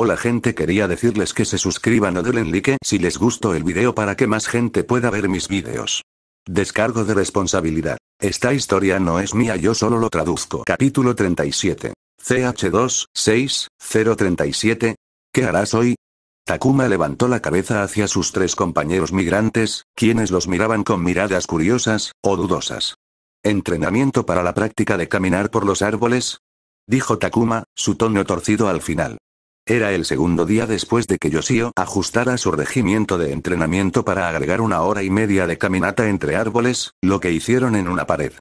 Hola gente quería decirles que se suscriban o den like si les gustó el video para que más gente pueda ver mis videos. Descargo de responsabilidad. Esta historia no es mía yo solo lo traduzco. Capítulo 37. CH2, 6, 037. ¿Qué harás hoy? Takuma levantó la cabeza hacia sus tres compañeros migrantes, quienes los miraban con miradas curiosas, o dudosas. ¿Entrenamiento para la práctica de caminar por los árboles? Dijo Takuma, su tono torcido al final. Era el segundo día después de que Yoshio ajustara su regimiento de entrenamiento para agregar una hora y media de caminata entre árboles, lo que hicieron en una pared.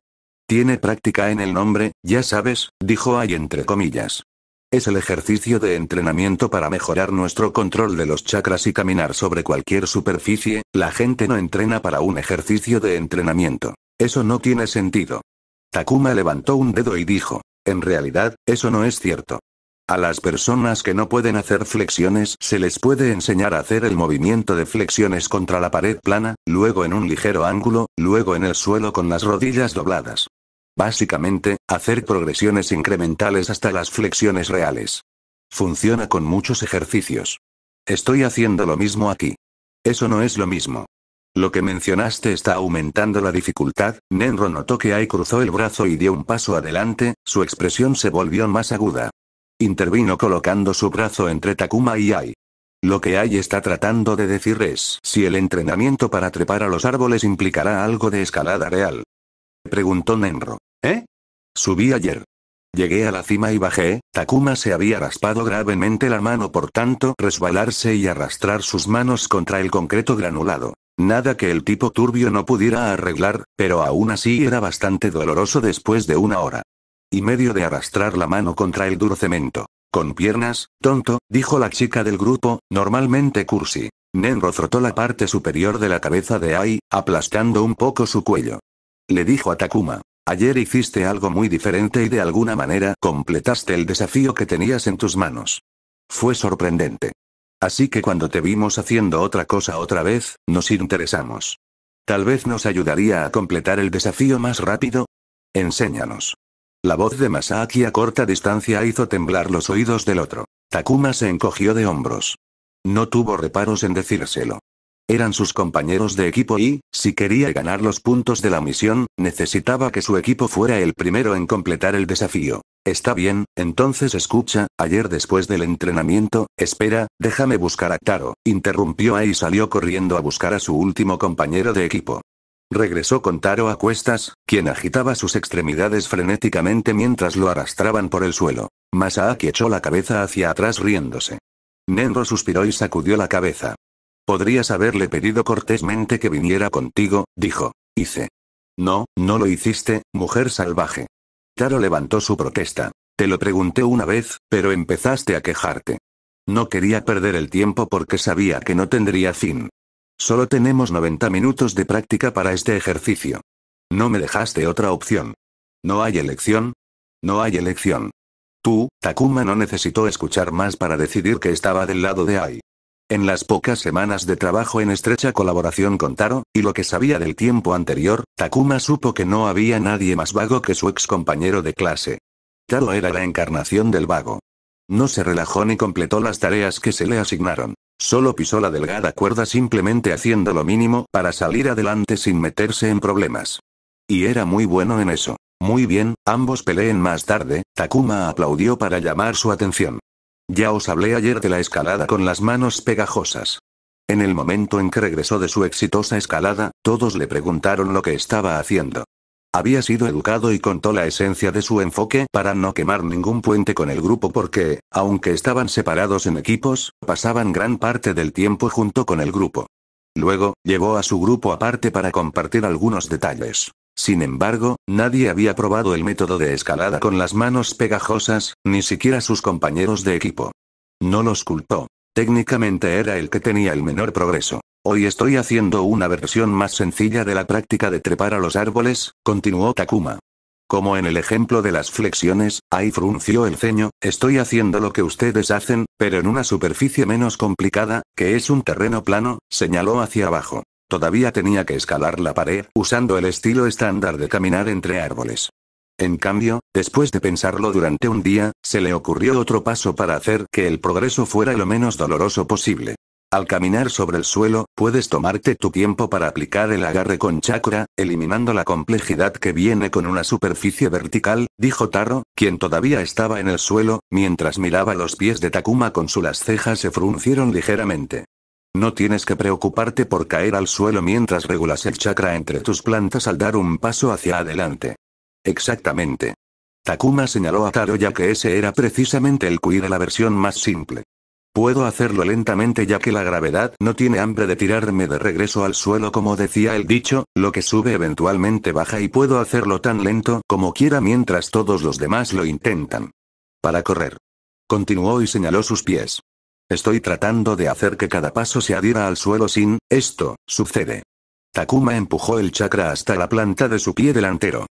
Tiene práctica en el nombre, ya sabes, dijo Ay entre comillas. Es el ejercicio de entrenamiento para mejorar nuestro control de los chakras y caminar sobre cualquier superficie, la gente no entrena para un ejercicio de entrenamiento. Eso no tiene sentido. Takuma levantó un dedo y dijo, en realidad, eso no es cierto. A las personas que no pueden hacer flexiones se les puede enseñar a hacer el movimiento de flexiones contra la pared plana, luego en un ligero ángulo, luego en el suelo con las rodillas dobladas. Básicamente, hacer progresiones incrementales hasta las flexiones reales. Funciona con muchos ejercicios. Estoy haciendo lo mismo aquí. Eso no es lo mismo. Lo que mencionaste está aumentando la dificultad, Nenro notó que Ai cruzó el brazo y dio un paso adelante, su expresión se volvió más aguda. Intervino colocando su brazo entre Takuma y Ai. Lo que Ai está tratando de decir es si el entrenamiento para trepar a los árboles implicará algo de escalada real. Preguntó Nenro. ¿Eh? Subí ayer. Llegué a la cima y bajé, Takuma se había raspado gravemente la mano por tanto resbalarse y arrastrar sus manos contra el concreto granulado. Nada que el tipo turbio no pudiera arreglar, pero aún así era bastante doloroso después de una hora y medio de arrastrar la mano contra el duro cemento. Con piernas, tonto, dijo la chica del grupo, normalmente cursi. Nenro frotó la parte superior de la cabeza de Ai, aplastando un poco su cuello. Le dijo a Takuma. Ayer hiciste algo muy diferente y de alguna manera completaste el desafío que tenías en tus manos. Fue sorprendente. Así que cuando te vimos haciendo otra cosa otra vez, nos interesamos. Tal vez nos ayudaría a completar el desafío más rápido. Enséñanos. La voz de Masaki a corta distancia hizo temblar los oídos del otro. Takuma se encogió de hombros. No tuvo reparos en decírselo. Eran sus compañeros de equipo y, si quería ganar los puntos de la misión, necesitaba que su equipo fuera el primero en completar el desafío. Está bien, entonces escucha, ayer después del entrenamiento, espera, déjame buscar a Taro, interrumpió A y salió corriendo a buscar a su último compañero de equipo. Regresó con Taro a cuestas, quien agitaba sus extremidades frenéticamente mientras lo arrastraban por el suelo. Masaaki echó la cabeza hacia atrás riéndose. Nenro suspiró y sacudió la cabeza. Podrías haberle pedido cortésmente que viniera contigo, dijo. Hice. No, no lo hiciste, mujer salvaje. Taro levantó su protesta. Te lo pregunté una vez, pero empezaste a quejarte. No quería perder el tiempo porque sabía que no tendría fin. Solo tenemos 90 minutos de práctica para este ejercicio. No me dejaste otra opción. No hay elección. No hay elección. Tú, Takuma no necesitó escuchar más para decidir que estaba del lado de Ai. En las pocas semanas de trabajo en estrecha colaboración con Taro, y lo que sabía del tiempo anterior, Takuma supo que no había nadie más vago que su ex compañero de clase. Taro era la encarnación del vago. No se relajó ni completó las tareas que se le asignaron. Solo pisó la delgada cuerda simplemente haciendo lo mínimo para salir adelante sin meterse en problemas. Y era muy bueno en eso. Muy bien, ambos peleen más tarde, Takuma aplaudió para llamar su atención. Ya os hablé ayer de la escalada con las manos pegajosas. En el momento en que regresó de su exitosa escalada, todos le preguntaron lo que estaba haciendo. Había sido educado y contó la esencia de su enfoque para no quemar ningún puente con el grupo porque, aunque estaban separados en equipos, pasaban gran parte del tiempo junto con el grupo. Luego, llevó a su grupo aparte para compartir algunos detalles. Sin embargo, nadie había probado el método de escalada con las manos pegajosas, ni siquiera sus compañeros de equipo. No los culpó. Técnicamente era el que tenía el menor progreso. Hoy estoy haciendo una versión más sencilla de la práctica de trepar a los árboles, continuó Takuma. Como en el ejemplo de las flexiones, ahí frunció el ceño, estoy haciendo lo que ustedes hacen, pero en una superficie menos complicada, que es un terreno plano, señaló hacia abajo. Todavía tenía que escalar la pared, usando el estilo estándar de caminar entre árboles. En cambio, después de pensarlo durante un día, se le ocurrió otro paso para hacer que el progreso fuera lo menos doloroso posible. Al caminar sobre el suelo, puedes tomarte tu tiempo para aplicar el agarre con chakra, eliminando la complejidad que viene con una superficie vertical, dijo Taro, quien todavía estaba en el suelo, mientras miraba los pies de Takuma con su las cejas se fruncieron ligeramente. No tienes que preocuparte por caer al suelo mientras regulas el chakra entre tus plantas al dar un paso hacia adelante. Exactamente. Takuma señaló a Taro ya que ese era precisamente el Kui de la versión más simple. Puedo hacerlo lentamente ya que la gravedad no tiene hambre de tirarme de regreso al suelo como decía el dicho, lo que sube eventualmente baja y puedo hacerlo tan lento como quiera mientras todos los demás lo intentan. Para correr. Continuó y señaló sus pies. Estoy tratando de hacer que cada paso se adhiera al suelo sin, esto, sucede. Takuma empujó el chakra hasta la planta de su pie delantero.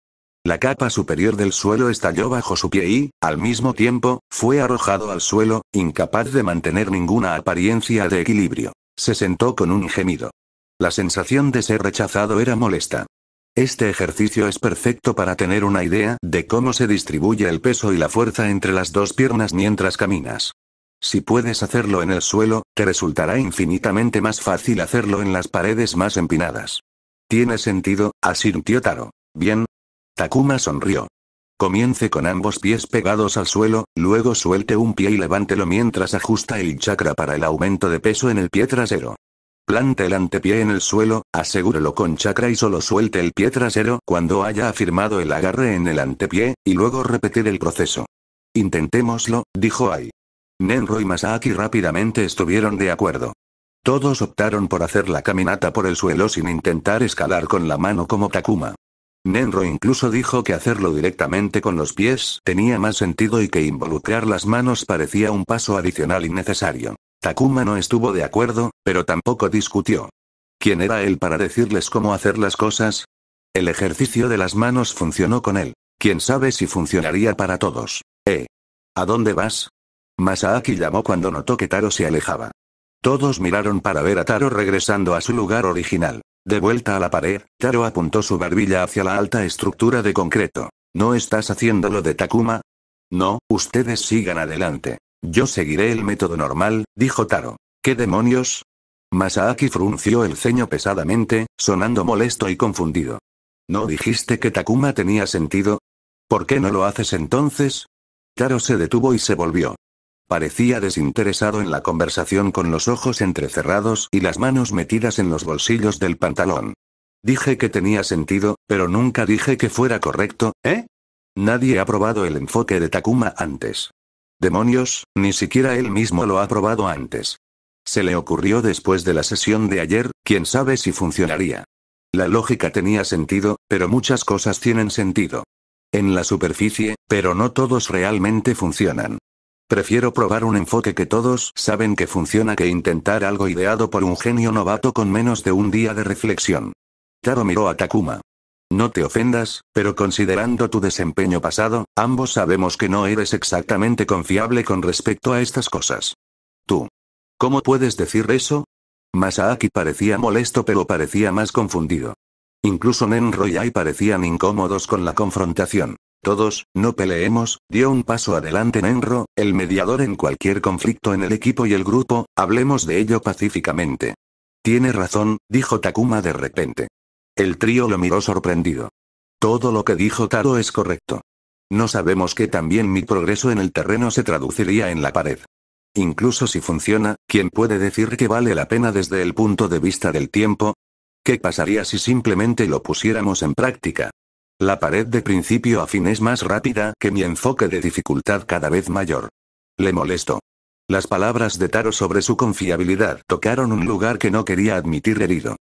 La capa superior del suelo estalló bajo su pie y, al mismo tiempo, fue arrojado al suelo, incapaz de mantener ninguna apariencia de equilibrio. Se sentó con un gemido. La sensación de ser rechazado era molesta. Este ejercicio es perfecto para tener una idea de cómo se distribuye el peso y la fuerza entre las dos piernas mientras caminas. Si puedes hacerlo en el suelo, te resultará infinitamente más fácil hacerlo en las paredes más empinadas. Tiene sentido, asintió Taro. Bien, Takuma sonrió. Comience con ambos pies pegados al suelo, luego suelte un pie y levántelo mientras ajusta el chakra para el aumento de peso en el pie trasero. Plante el antepié en el suelo, asegúrelo con chakra y solo suelte el pie trasero cuando haya afirmado el agarre en el antepié, y luego repetir el proceso. Intentémoslo, dijo Ai. Nenro y Masaki rápidamente estuvieron de acuerdo. Todos optaron por hacer la caminata por el suelo sin intentar escalar con la mano como Takuma. Nenro incluso dijo que hacerlo directamente con los pies tenía más sentido y que involucrar las manos parecía un paso adicional innecesario. Takuma no estuvo de acuerdo, pero tampoco discutió. ¿Quién era él para decirles cómo hacer las cosas? El ejercicio de las manos funcionó con él. Quién sabe si funcionaría para todos. ¿Eh? ¿A dónde vas? Masaaki llamó cuando notó que Taro se alejaba. Todos miraron para ver a Taro regresando a su lugar original. De vuelta a la pared, Taro apuntó su barbilla hacia la alta estructura de concreto. ¿No estás haciendo lo de Takuma? No, ustedes sigan adelante. Yo seguiré el método normal, dijo Taro. ¿Qué demonios? Masaaki frunció el ceño pesadamente, sonando molesto y confundido. ¿No dijiste que Takuma tenía sentido? ¿Por qué no lo haces entonces? Taro se detuvo y se volvió. Parecía desinteresado en la conversación con los ojos entrecerrados y las manos metidas en los bolsillos del pantalón. Dije que tenía sentido, pero nunca dije que fuera correcto, ¿eh? Nadie ha probado el enfoque de Takuma antes. Demonios, ni siquiera él mismo lo ha probado antes. Se le ocurrió después de la sesión de ayer, quién sabe si funcionaría. La lógica tenía sentido, pero muchas cosas tienen sentido. En la superficie, pero no todos realmente funcionan. Prefiero probar un enfoque que todos saben que funciona que intentar algo ideado por un genio novato con menos de un día de reflexión. Taro miró a Takuma. No te ofendas, pero considerando tu desempeño pasado, ambos sabemos que no eres exactamente confiable con respecto a estas cosas. Tú. ¿Cómo puedes decir eso? Masaaki parecía molesto pero parecía más confundido. Incluso Nenro y Ai parecían incómodos con la confrontación. Todos, no peleemos, dio un paso adelante Nenro, el mediador en cualquier conflicto en el equipo y el grupo, hablemos de ello pacíficamente. Tiene razón, dijo Takuma de repente. El trío lo miró sorprendido. Todo lo que dijo Taro es correcto. No sabemos que también mi progreso en el terreno se traduciría en la pared. Incluso si funciona, ¿quién puede decir que vale la pena desde el punto de vista del tiempo? ¿Qué pasaría si simplemente lo pusiéramos en práctica? La pared de principio a fin es más rápida que mi enfoque de dificultad cada vez mayor. Le molesto. Las palabras de Taro sobre su confiabilidad tocaron un lugar que no quería admitir herido.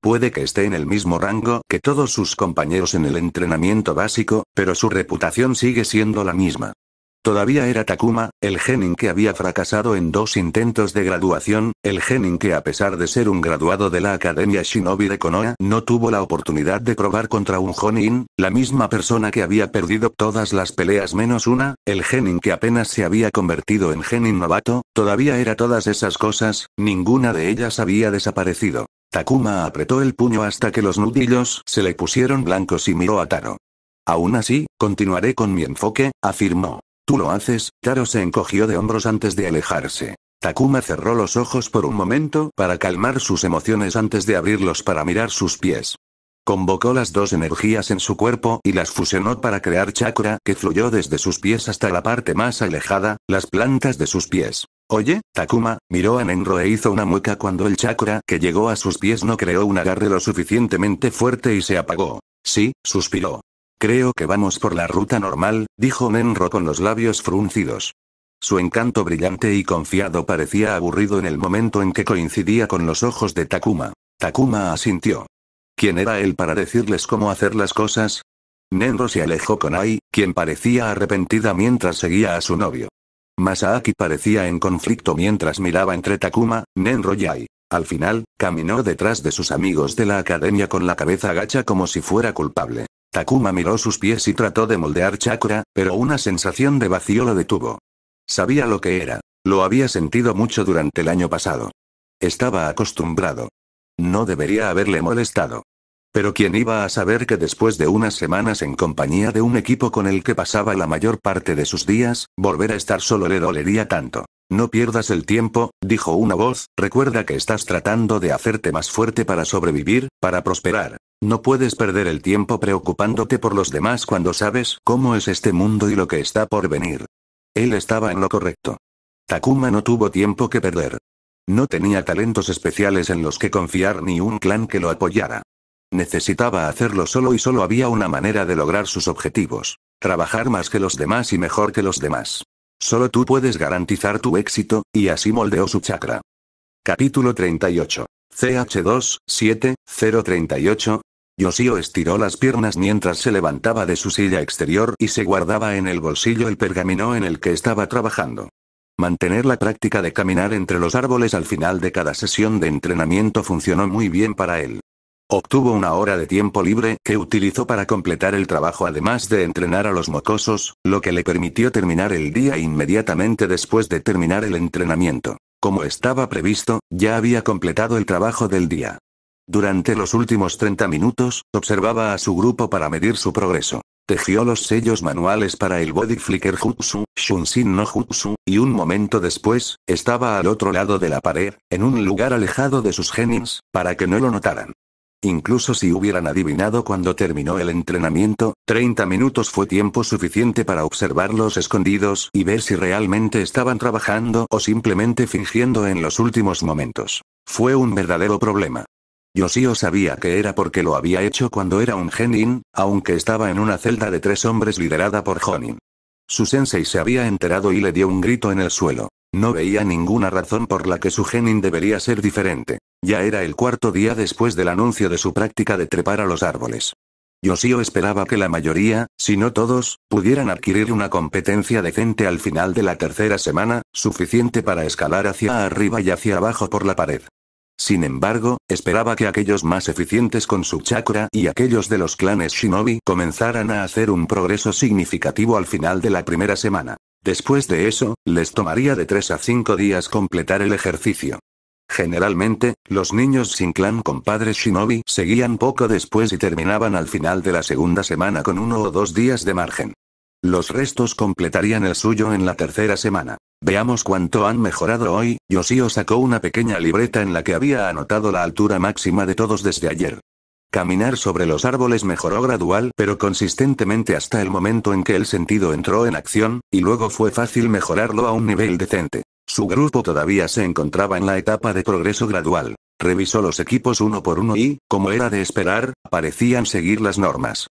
Puede que esté en el mismo rango que todos sus compañeros en el entrenamiento básico, pero su reputación sigue siendo la misma. Todavía era Takuma, el genin que había fracasado en dos intentos de graduación, el genin que a pesar de ser un graduado de la Academia Shinobi de Konoha no tuvo la oportunidad de probar contra un Jonin, la misma persona que había perdido todas las peleas menos una, el genin que apenas se había convertido en genin novato, todavía era todas esas cosas, ninguna de ellas había desaparecido. Takuma apretó el puño hasta que los nudillos se le pusieron blancos y miró a Taro. Aún así, continuaré con mi enfoque, afirmó. ¿Tú lo haces? Taro se encogió de hombros antes de alejarse. Takuma cerró los ojos por un momento para calmar sus emociones antes de abrirlos para mirar sus pies. Convocó las dos energías en su cuerpo y las fusionó para crear chakra que fluyó desde sus pies hasta la parte más alejada, las plantas de sus pies. Oye, Takuma, miró a Nenro e hizo una mueca cuando el chakra que llegó a sus pies no creó un agarre lo suficientemente fuerte y se apagó. Sí, suspiró. Creo que vamos por la ruta normal, dijo Nenro con los labios fruncidos. Su encanto brillante y confiado parecía aburrido en el momento en que coincidía con los ojos de Takuma. Takuma asintió. ¿Quién era él para decirles cómo hacer las cosas? Nenro se alejó con Ai, quien parecía arrepentida mientras seguía a su novio. Masaaki parecía en conflicto mientras miraba entre Takuma, Nenro y Ai. Al final, caminó detrás de sus amigos de la academia con la cabeza agacha como si fuera culpable. Takuma miró sus pies y trató de moldear chakra, pero una sensación de vacío lo detuvo. Sabía lo que era. Lo había sentido mucho durante el año pasado. Estaba acostumbrado. No debería haberle molestado. Pero quién iba a saber que después de unas semanas en compañía de un equipo con el que pasaba la mayor parte de sus días, volver a estar solo le dolería tanto. No pierdas el tiempo, dijo una voz, recuerda que estás tratando de hacerte más fuerte para sobrevivir, para prosperar. No puedes perder el tiempo preocupándote por los demás cuando sabes cómo es este mundo y lo que está por venir. Él estaba en lo correcto. Takuma no tuvo tiempo que perder. No tenía talentos especiales en los que confiar ni un clan que lo apoyara. Necesitaba hacerlo solo y solo había una manera de lograr sus objetivos. Trabajar más que los demás y mejor que los demás. Solo tú puedes garantizar tu éxito, y así moldeó su chakra. Capítulo 38. CH2, 7, 038. Yoshio estiró las piernas mientras se levantaba de su silla exterior y se guardaba en el bolsillo el pergamino en el que estaba trabajando. Mantener la práctica de caminar entre los árboles al final de cada sesión de entrenamiento funcionó muy bien para él. Obtuvo una hora de tiempo libre, que utilizó para completar el trabajo además de entrenar a los mocosos, lo que le permitió terminar el día inmediatamente después de terminar el entrenamiento. Como estaba previsto, ya había completado el trabajo del día. Durante los últimos 30 minutos, observaba a su grupo para medir su progreso. Tejió los sellos manuales para el Body Flicker Jutsu, Shunshin no Jutsu, y un momento después, estaba al otro lado de la pared, en un lugar alejado de sus genins, para que no lo notaran. Incluso si hubieran adivinado cuando terminó el entrenamiento, 30 minutos fue tiempo suficiente para observarlos escondidos y ver si realmente estaban trabajando o simplemente fingiendo en los últimos momentos. Fue un verdadero problema. Yoshio sabía que era porque lo había hecho cuando era un genin, aunque estaba en una celda de tres hombres liderada por Honin. Su sensei se había enterado y le dio un grito en el suelo. No veía ninguna razón por la que su genin debería ser diferente. Ya era el cuarto día después del anuncio de su práctica de trepar a los árboles. Yoshio esperaba que la mayoría, si no todos, pudieran adquirir una competencia decente al final de la tercera semana, suficiente para escalar hacia arriba y hacia abajo por la pared. Sin embargo, esperaba que aquellos más eficientes con su chakra y aquellos de los clanes shinobi comenzaran a hacer un progreso significativo al final de la primera semana. Después de eso, les tomaría de 3 a 5 días completar el ejercicio. Generalmente, los niños sin clan con padres shinobi seguían poco después y terminaban al final de la segunda semana con uno o dos días de margen. Los restos completarían el suyo en la tercera semana. Veamos cuánto han mejorado hoy, Yoshio sacó una pequeña libreta en la que había anotado la altura máxima de todos desde ayer. Caminar sobre los árboles mejoró gradual pero consistentemente hasta el momento en que el sentido entró en acción, y luego fue fácil mejorarlo a un nivel decente. Su grupo todavía se encontraba en la etapa de progreso gradual. Revisó los equipos uno por uno y, como era de esperar, parecían seguir las normas.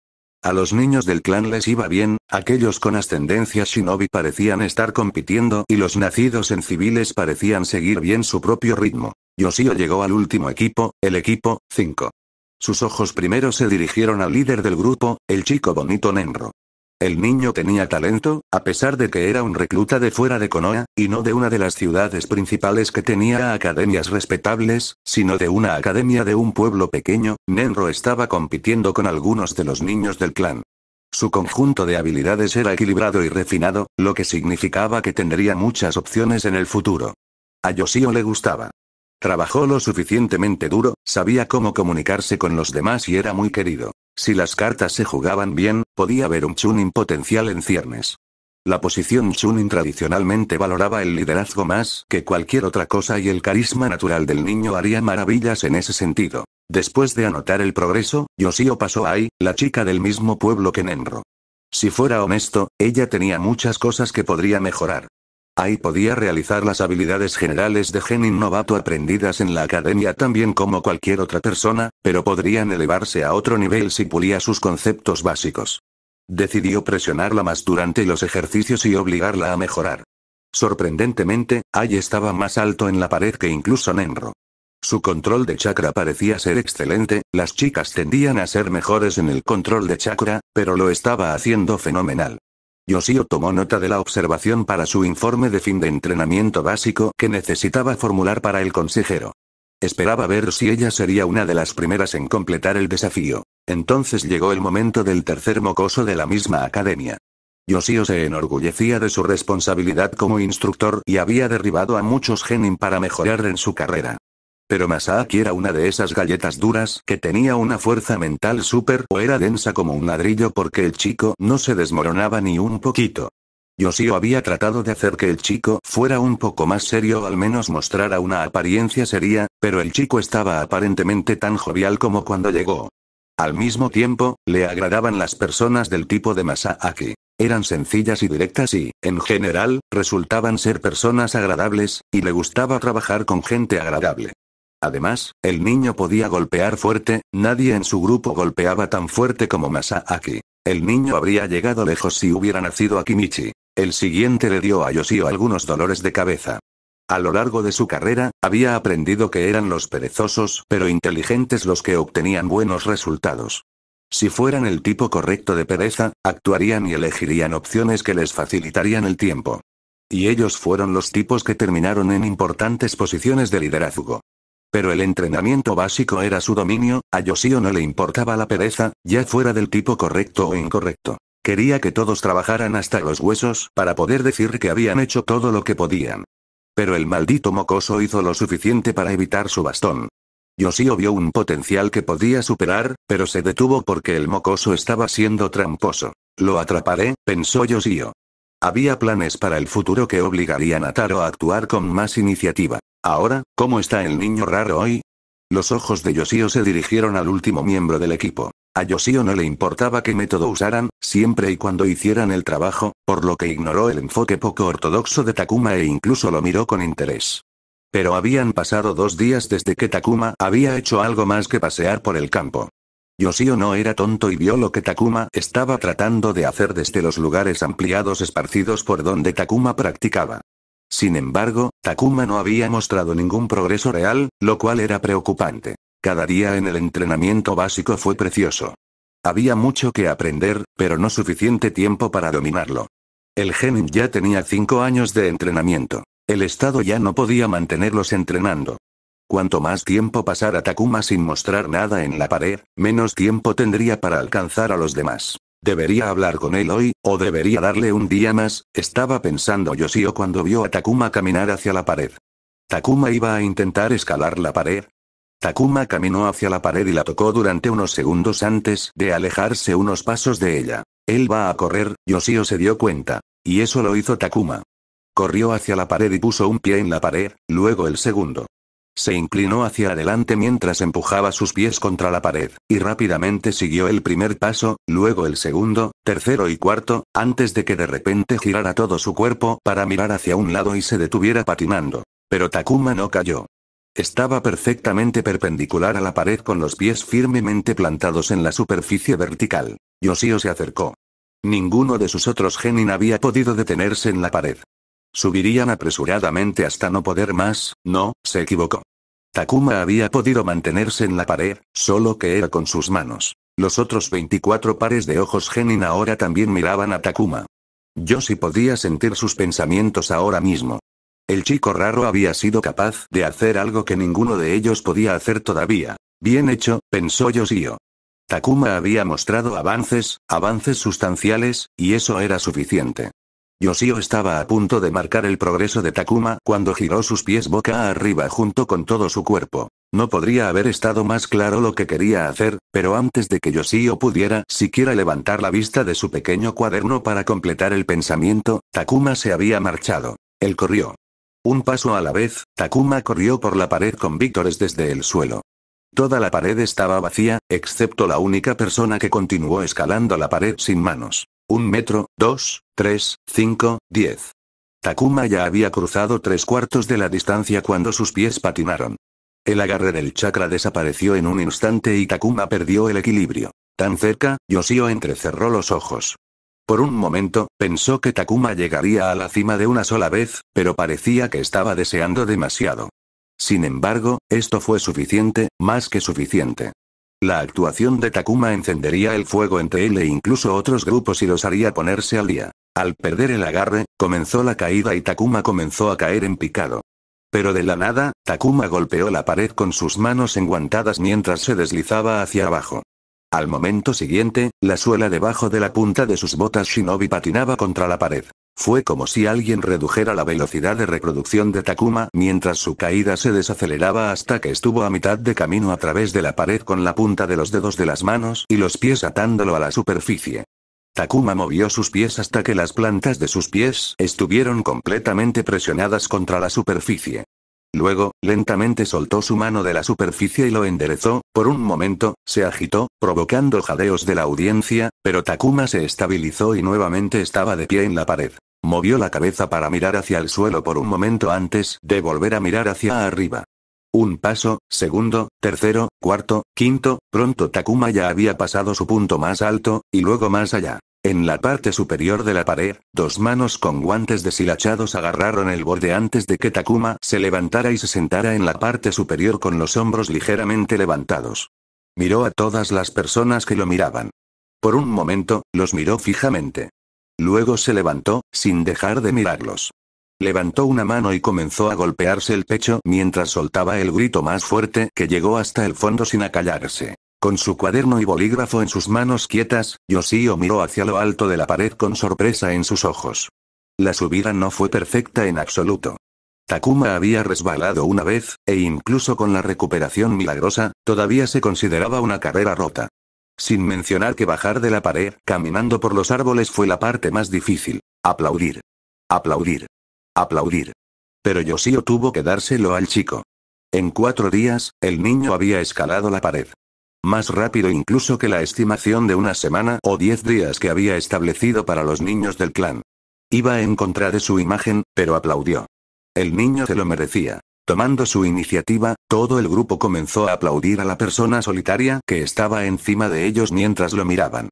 A los niños del clan les iba bien, aquellos con ascendencia shinobi parecían estar compitiendo y los nacidos en civiles parecían seguir bien su propio ritmo. Yoshio llegó al último equipo, el equipo 5. Sus ojos primero se dirigieron al líder del grupo, el chico bonito Nenro. El niño tenía talento, a pesar de que era un recluta de fuera de Konoha, y no de una de las ciudades principales que tenía academias respetables, sino de una academia de un pueblo pequeño, Nenro estaba compitiendo con algunos de los niños del clan. Su conjunto de habilidades era equilibrado y refinado, lo que significaba que tendría muchas opciones en el futuro. A Yoshio le gustaba. Trabajó lo suficientemente duro, sabía cómo comunicarse con los demás y era muy querido. Si las cartas se jugaban bien, podía ver un Chunin potencial en ciernes. La posición Chunin tradicionalmente valoraba el liderazgo más que cualquier otra cosa y el carisma natural del niño haría maravillas en ese sentido. Después de anotar el progreso, Yoshio pasó a Ai, la chica del mismo pueblo que Nenro. Si fuera honesto, ella tenía muchas cosas que podría mejorar. Ahí podía realizar las habilidades generales de Genin novato aprendidas en la academia también como cualquier otra persona, pero podrían elevarse a otro nivel si pulía sus conceptos básicos. Decidió presionarla más durante los ejercicios y obligarla a mejorar. Sorprendentemente, Ai estaba más alto en la pared que incluso Nenro. Su control de chakra parecía ser excelente, las chicas tendían a ser mejores en el control de chakra, pero lo estaba haciendo fenomenal. Yoshio tomó nota de la observación para su informe de fin de entrenamiento básico que necesitaba formular para el consejero. Esperaba ver si ella sería una de las primeras en completar el desafío. Entonces llegó el momento del tercer mocoso de la misma academia. Yoshio se enorgullecía de su responsabilidad como instructor y había derribado a muchos genin para mejorar en su carrera. Pero Masaaki era una de esas galletas duras que tenía una fuerza mental súper o era densa como un ladrillo porque el chico no se desmoronaba ni un poquito. Yoshio había tratado de hacer que el chico fuera un poco más serio o al menos mostrara una apariencia seria, pero el chico estaba aparentemente tan jovial como cuando llegó. Al mismo tiempo, le agradaban las personas del tipo de Masaaki. Eran sencillas y directas y, en general, resultaban ser personas agradables, y le gustaba trabajar con gente agradable. Además, el niño podía golpear fuerte, nadie en su grupo golpeaba tan fuerte como Masaaki. El niño habría llegado lejos si hubiera nacido a Kimichi. El siguiente le dio a Yoshio algunos dolores de cabeza. A lo largo de su carrera, había aprendido que eran los perezosos pero inteligentes los que obtenían buenos resultados. Si fueran el tipo correcto de pereza, actuarían y elegirían opciones que les facilitarían el tiempo. Y ellos fueron los tipos que terminaron en importantes posiciones de liderazgo. Pero el entrenamiento básico era su dominio, a Yoshio no le importaba la pereza, ya fuera del tipo correcto o incorrecto. Quería que todos trabajaran hasta los huesos para poder decir que habían hecho todo lo que podían. Pero el maldito mocoso hizo lo suficiente para evitar su bastón. Yoshio vio un potencial que podía superar, pero se detuvo porque el mocoso estaba siendo tramposo. Lo atraparé, pensó Yoshio. Había planes para el futuro que obligarían a Taro a actuar con más iniciativa. Ahora, ¿cómo está el niño raro hoy? Los ojos de Yoshio se dirigieron al último miembro del equipo. A Yoshio no le importaba qué método usaran, siempre y cuando hicieran el trabajo, por lo que ignoró el enfoque poco ortodoxo de Takuma e incluso lo miró con interés. Pero habían pasado dos días desde que Takuma había hecho algo más que pasear por el campo. Yoshio no era tonto y vio lo que Takuma estaba tratando de hacer desde los lugares ampliados esparcidos por donde Takuma practicaba. Sin embargo, Takuma no había mostrado ningún progreso real, lo cual era preocupante. Cada día en el entrenamiento básico fue precioso. Había mucho que aprender, pero no suficiente tiempo para dominarlo. El genin ya tenía cinco años de entrenamiento. El Estado ya no podía mantenerlos entrenando. Cuanto más tiempo pasara Takuma sin mostrar nada en la pared, menos tiempo tendría para alcanzar a los demás. Debería hablar con él hoy, o debería darle un día más, estaba pensando Yoshio cuando vio a Takuma caminar hacia la pared. Takuma iba a intentar escalar la pared. Takuma caminó hacia la pared y la tocó durante unos segundos antes de alejarse unos pasos de ella. Él va a correr, Yoshio se dio cuenta. Y eso lo hizo Takuma. Corrió hacia la pared y puso un pie en la pared, luego el segundo. Se inclinó hacia adelante mientras empujaba sus pies contra la pared, y rápidamente siguió el primer paso, luego el segundo, tercero y cuarto, antes de que de repente girara todo su cuerpo para mirar hacia un lado y se detuviera patinando. Pero Takuma no cayó. Estaba perfectamente perpendicular a la pared con los pies firmemente plantados en la superficie vertical. Yoshio se acercó. Ninguno de sus otros genin había podido detenerse en la pared. Subirían apresuradamente hasta no poder más, no, se equivocó. Takuma había podido mantenerse en la pared, solo que era con sus manos. Los otros 24 pares de ojos Genin ahora también miraban a Takuma. Yo sí podía sentir sus pensamientos ahora mismo. El chico raro había sido capaz de hacer algo que ninguno de ellos podía hacer todavía. Bien hecho, pensó Yoshio. Takuma había mostrado avances, avances sustanciales, y eso era suficiente. Yoshio estaba a punto de marcar el progreso de Takuma cuando giró sus pies boca arriba junto con todo su cuerpo. No podría haber estado más claro lo que quería hacer, pero antes de que Yoshio pudiera siquiera levantar la vista de su pequeño cuaderno para completar el pensamiento, Takuma se había marchado. Él corrió. Un paso a la vez, Takuma corrió por la pared con Víctores desde el suelo. Toda la pared estaba vacía, excepto la única persona que continuó escalando la pared sin manos. Un metro, dos, tres, cinco, diez. Takuma ya había cruzado tres cuartos de la distancia cuando sus pies patinaron. El agarre del chakra desapareció en un instante y Takuma perdió el equilibrio. Tan cerca, Yoshio entrecerró los ojos. Por un momento, pensó que Takuma llegaría a la cima de una sola vez, pero parecía que estaba deseando demasiado. Sin embargo, esto fue suficiente, más que suficiente. La actuación de Takuma encendería el fuego entre él e incluso otros grupos y los haría ponerse al día. Al perder el agarre, comenzó la caída y Takuma comenzó a caer en picado. Pero de la nada, Takuma golpeó la pared con sus manos enguantadas mientras se deslizaba hacia abajo. Al momento siguiente, la suela debajo de la punta de sus botas shinobi patinaba contra la pared. Fue como si alguien redujera la velocidad de reproducción de Takuma mientras su caída se desaceleraba hasta que estuvo a mitad de camino a través de la pared con la punta de los dedos de las manos y los pies atándolo a la superficie. Takuma movió sus pies hasta que las plantas de sus pies estuvieron completamente presionadas contra la superficie. Luego, lentamente soltó su mano de la superficie y lo enderezó, por un momento, se agitó, provocando jadeos de la audiencia, pero Takuma se estabilizó y nuevamente estaba de pie en la pared. Movió la cabeza para mirar hacia el suelo por un momento antes de volver a mirar hacia arriba. Un paso, segundo, tercero, cuarto, quinto, pronto Takuma ya había pasado su punto más alto, y luego más allá. En la parte superior de la pared, dos manos con guantes deshilachados agarraron el borde antes de que Takuma se levantara y se sentara en la parte superior con los hombros ligeramente levantados. Miró a todas las personas que lo miraban. Por un momento, los miró fijamente. Luego se levantó, sin dejar de mirarlos. Levantó una mano y comenzó a golpearse el pecho mientras soltaba el grito más fuerte que llegó hasta el fondo sin acallarse. Con su cuaderno y bolígrafo en sus manos quietas, Yoshio miró hacia lo alto de la pared con sorpresa en sus ojos. La subida no fue perfecta en absoluto. Takuma había resbalado una vez, e incluso con la recuperación milagrosa, todavía se consideraba una carrera rota. Sin mencionar que bajar de la pared, caminando por los árboles fue la parte más difícil. Aplaudir. Aplaudir. Aplaudir. Pero Yoshio tuvo que dárselo al chico. En cuatro días, el niño había escalado la pared más rápido incluso que la estimación de una semana o diez días que había establecido para los niños del clan. Iba en contra de su imagen, pero aplaudió. El niño se lo merecía. Tomando su iniciativa, todo el grupo comenzó a aplaudir a la persona solitaria que estaba encima de ellos mientras lo miraban.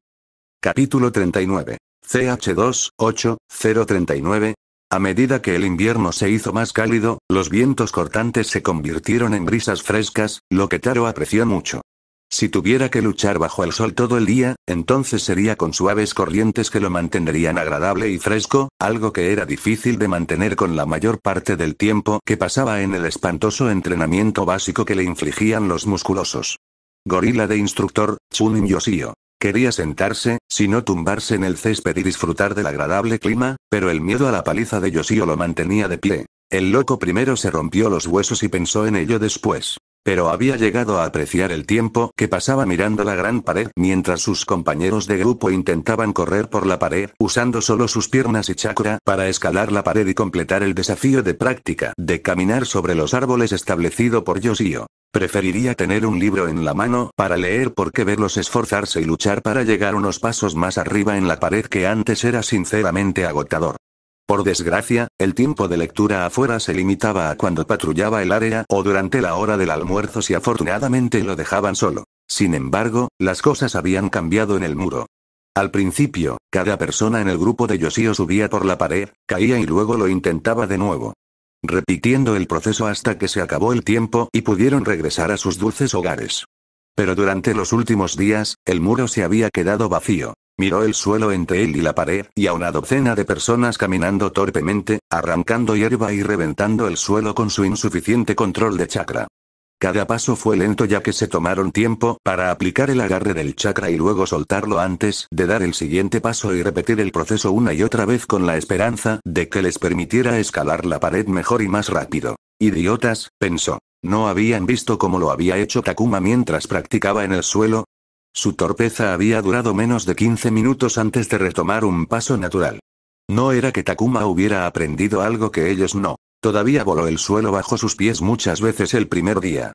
Capítulo 39. CH2, A medida que el invierno se hizo más cálido, los vientos cortantes se convirtieron en brisas frescas, lo que Taro apreció mucho. Si tuviera que luchar bajo el sol todo el día, entonces sería con suaves corrientes que lo mantendrían agradable y fresco, algo que era difícil de mantener con la mayor parte del tiempo que pasaba en el espantoso entrenamiento básico que le infligían los musculosos. Gorila de instructor, Chunin Yoshio. Quería sentarse, si no tumbarse en el césped y disfrutar del agradable clima, pero el miedo a la paliza de Yoshio lo mantenía de pie. El loco primero se rompió los huesos y pensó en ello después. Pero había llegado a apreciar el tiempo que pasaba mirando la gran pared mientras sus compañeros de grupo intentaban correr por la pared, usando solo sus piernas y chakra para escalar la pared y completar el desafío de práctica de caminar sobre los árboles establecido por Yoshio. Preferiría tener un libro en la mano para leer porque verlos esforzarse y luchar para llegar unos pasos más arriba en la pared que antes era sinceramente agotador. Por desgracia, el tiempo de lectura afuera se limitaba a cuando patrullaba el área o durante la hora del almuerzo si afortunadamente lo dejaban solo. Sin embargo, las cosas habían cambiado en el muro. Al principio, cada persona en el grupo de Yoshio subía por la pared, caía y luego lo intentaba de nuevo. Repitiendo el proceso hasta que se acabó el tiempo y pudieron regresar a sus dulces hogares. Pero durante los últimos días, el muro se había quedado vacío. Miró el suelo entre él y la pared, y a una docena de personas caminando torpemente, arrancando hierba y reventando el suelo con su insuficiente control de chakra. Cada paso fue lento ya que se tomaron tiempo para aplicar el agarre del chakra y luego soltarlo antes de dar el siguiente paso y repetir el proceso una y otra vez con la esperanza de que les permitiera escalar la pared mejor y más rápido. Idiotas, pensó. No habían visto cómo lo había hecho Takuma mientras practicaba en el suelo, su torpeza había durado menos de 15 minutos antes de retomar un paso natural. No era que Takuma hubiera aprendido algo que ellos no. Todavía voló el suelo bajo sus pies muchas veces el primer día.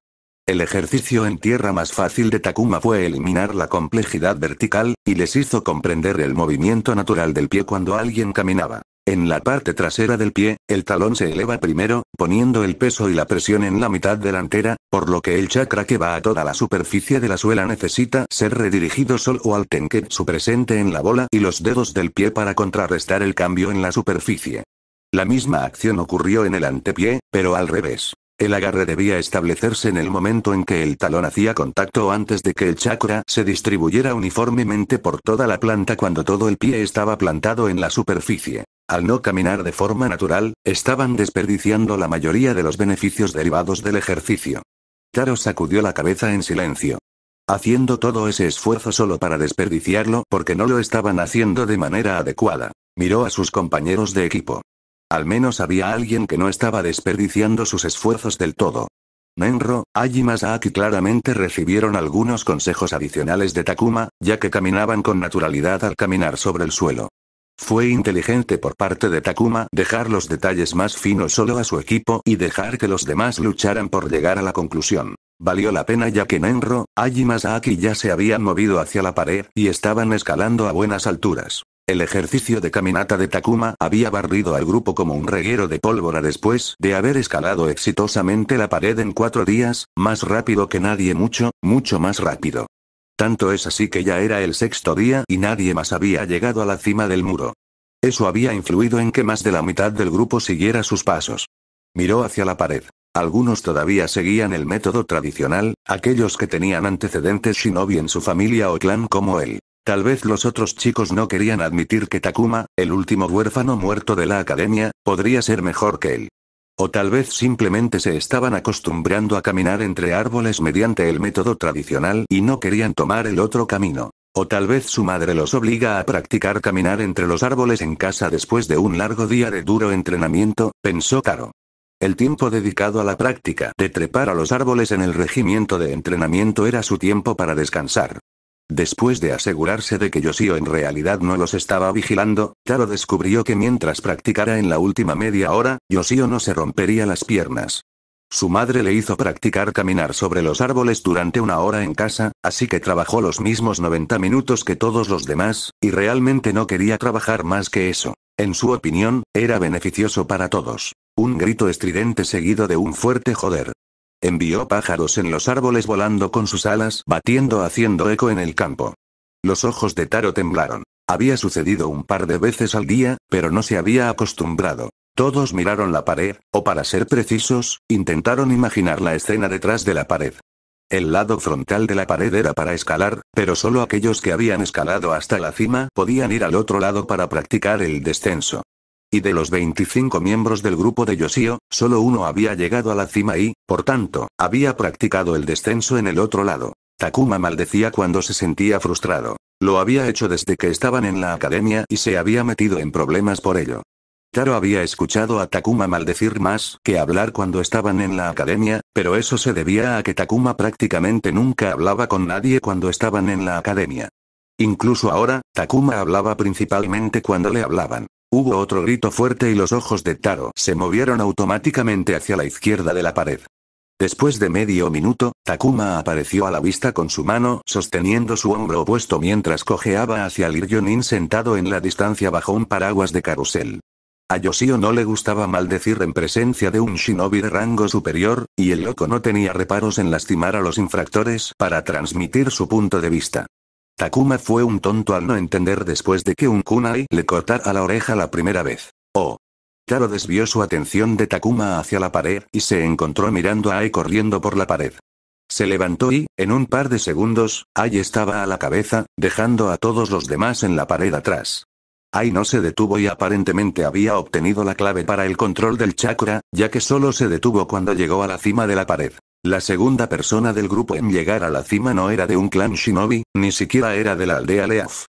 El ejercicio en tierra más fácil de Takuma fue eliminar la complejidad vertical, y les hizo comprender el movimiento natural del pie cuando alguien caminaba. En la parte trasera del pie, el talón se eleva primero, poniendo el peso y la presión en la mitad delantera, por lo que el chakra que va a toda la superficie de la suela necesita ser redirigido solo al su presente en la bola y los dedos del pie para contrarrestar el cambio en la superficie. La misma acción ocurrió en el antepié, pero al revés. El agarre debía establecerse en el momento en que el talón hacía contacto antes de que el chakra se distribuyera uniformemente por toda la planta cuando todo el pie estaba plantado en la superficie al no caminar de forma natural, estaban desperdiciando la mayoría de los beneficios derivados del ejercicio. Taro sacudió la cabeza en silencio. Haciendo todo ese esfuerzo solo para desperdiciarlo porque no lo estaban haciendo de manera adecuada. Miró a sus compañeros de equipo. Al menos había alguien que no estaba desperdiciando sus esfuerzos del todo. Menro, Aji Masaki claramente recibieron algunos consejos adicionales de Takuma, ya que caminaban con naturalidad al caminar sobre el suelo. Fue inteligente por parte de Takuma dejar los detalles más finos solo a su equipo y dejar que los demás lucharan por llegar a la conclusión. Valió la pena ya que Nenro, Aji ya se habían movido hacia la pared y estaban escalando a buenas alturas. El ejercicio de caminata de Takuma había barrido al grupo como un reguero de pólvora después de haber escalado exitosamente la pared en cuatro días, más rápido que nadie mucho, mucho más rápido. Tanto es así que ya era el sexto día y nadie más había llegado a la cima del muro. Eso había influido en que más de la mitad del grupo siguiera sus pasos. Miró hacia la pared. Algunos todavía seguían el método tradicional, aquellos que tenían antecedentes shinobi en su familia o clan como él. Tal vez los otros chicos no querían admitir que Takuma, el último huérfano muerto de la academia, podría ser mejor que él. O tal vez simplemente se estaban acostumbrando a caminar entre árboles mediante el método tradicional y no querían tomar el otro camino. O tal vez su madre los obliga a practicar caminar entre los árboles en casa después de un largo día de duro entrenamiento, pensó Taro. El tiempo dedicado a la práctica de trepar a los árboles en el regimiento de entrenamiento era su tiempo para descansar. Después de asegurarse de que Yoshio en realidad no los estaba vigilando, Taro descubrió que mientras practicara en la última media hora, Yoshio no se rompería las piernas. Su madre le hizo practicar caminar sobre los árboles durante una hora en casa, así que trabajó los mismos 90 minutos que todos los demás, y realmente no quería trabajar más que eso. En su opinión, era beneficioso para todos. Un grito estridente seguido de un fuerte joder. Envió pájaros en los árboles volando con sus alas, batiendo haciendo eco en el campo. Los ojos de Taro temblaron. Había sucedido un par de veces al día, pero no se había acostumbrado. Todos miraron la pared, o para ser precisos, intentaron imaginar la escena detrás de la pared. El lado frontal de la pared era para escalar, pero solo aquellos que habían escalado hasta la cima podían ir al otro lado para practicar el descenso y de los 25 miembros del grupo de Yoshio, solo uno había llegado a la cima y, por tanto, había practicado el descenso en el otro lado. Takuma maldecía cuando se sentía frustrado. Lo había hecho desde que estaban en la academia y se había metido en problemas por ello. Taro había escuchado a Takuma maldecir más que hablar cuando estaban en la academia, pero eso se debía a que Takuma prácticamente nunca hablaba con nadie cuando estaban en la academia. Incluso ahora, Takuma hablaba principalmente cuando le hablaban. Hubo otro grito fuerte y los ojos de Taro se movieron automáticamente hacia la izquierda de la pared. Después de medio minuto, Takuma apareció a la vista con su mano sosteniendo su hombro opuesto mientras cojeaba hacia Lirionin sentado en la distancia bajo un paraguas de carrusel. A Yoshio no le gustaba maldecir en presencia de un shinobi de rango superior, y el loco no tenía reparos en lastimar a los infractores para transmitir su punto de vista. Takuma fue un tonto al no entender después de que un kunai le cortara la oreja la primera vez. Oh. Taro desvió su atención de Takuma hacia la pared y se encontró mirando a Ai corriendo por la pared. Se levantó y, en un par de segundos, Ai estaba a la cabeza, dejando a todos los demás en la pared atrás. Ai no se detuvo y aparentemente había obtenido la clave para el control del chakra, ya que solo se detuvo cuando llegó a la cima de la pared. La segunda persona del grupo en llegar a la cima no era de un clan shinobi, ni siquiera era de la aldea Leaf.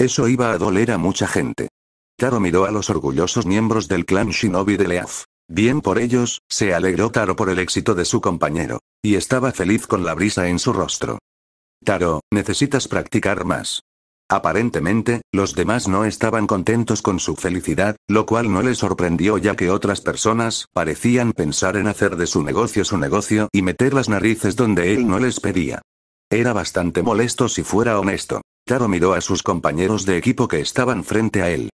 Eso iba a doler a mucha gente. Taro miró a los orgullosos miembros del clan shinobi de Leaf. Bien por ellos, se alegró Taro por el éxito de su compañero. Y estaba feliz con la brisa en su rostro. Taro, necesitas practicar más. Aparentemente, los demás no estaban contentos con su felicidad, lo cual no le sorprendió ya que otras personas parecían pensar en hacer de su negocio su negocio y meter las narices donde él no les pedía. Era bastante molesto si fuera honesto. Taro miró a sus compañeros de equipo que estaban frente a él.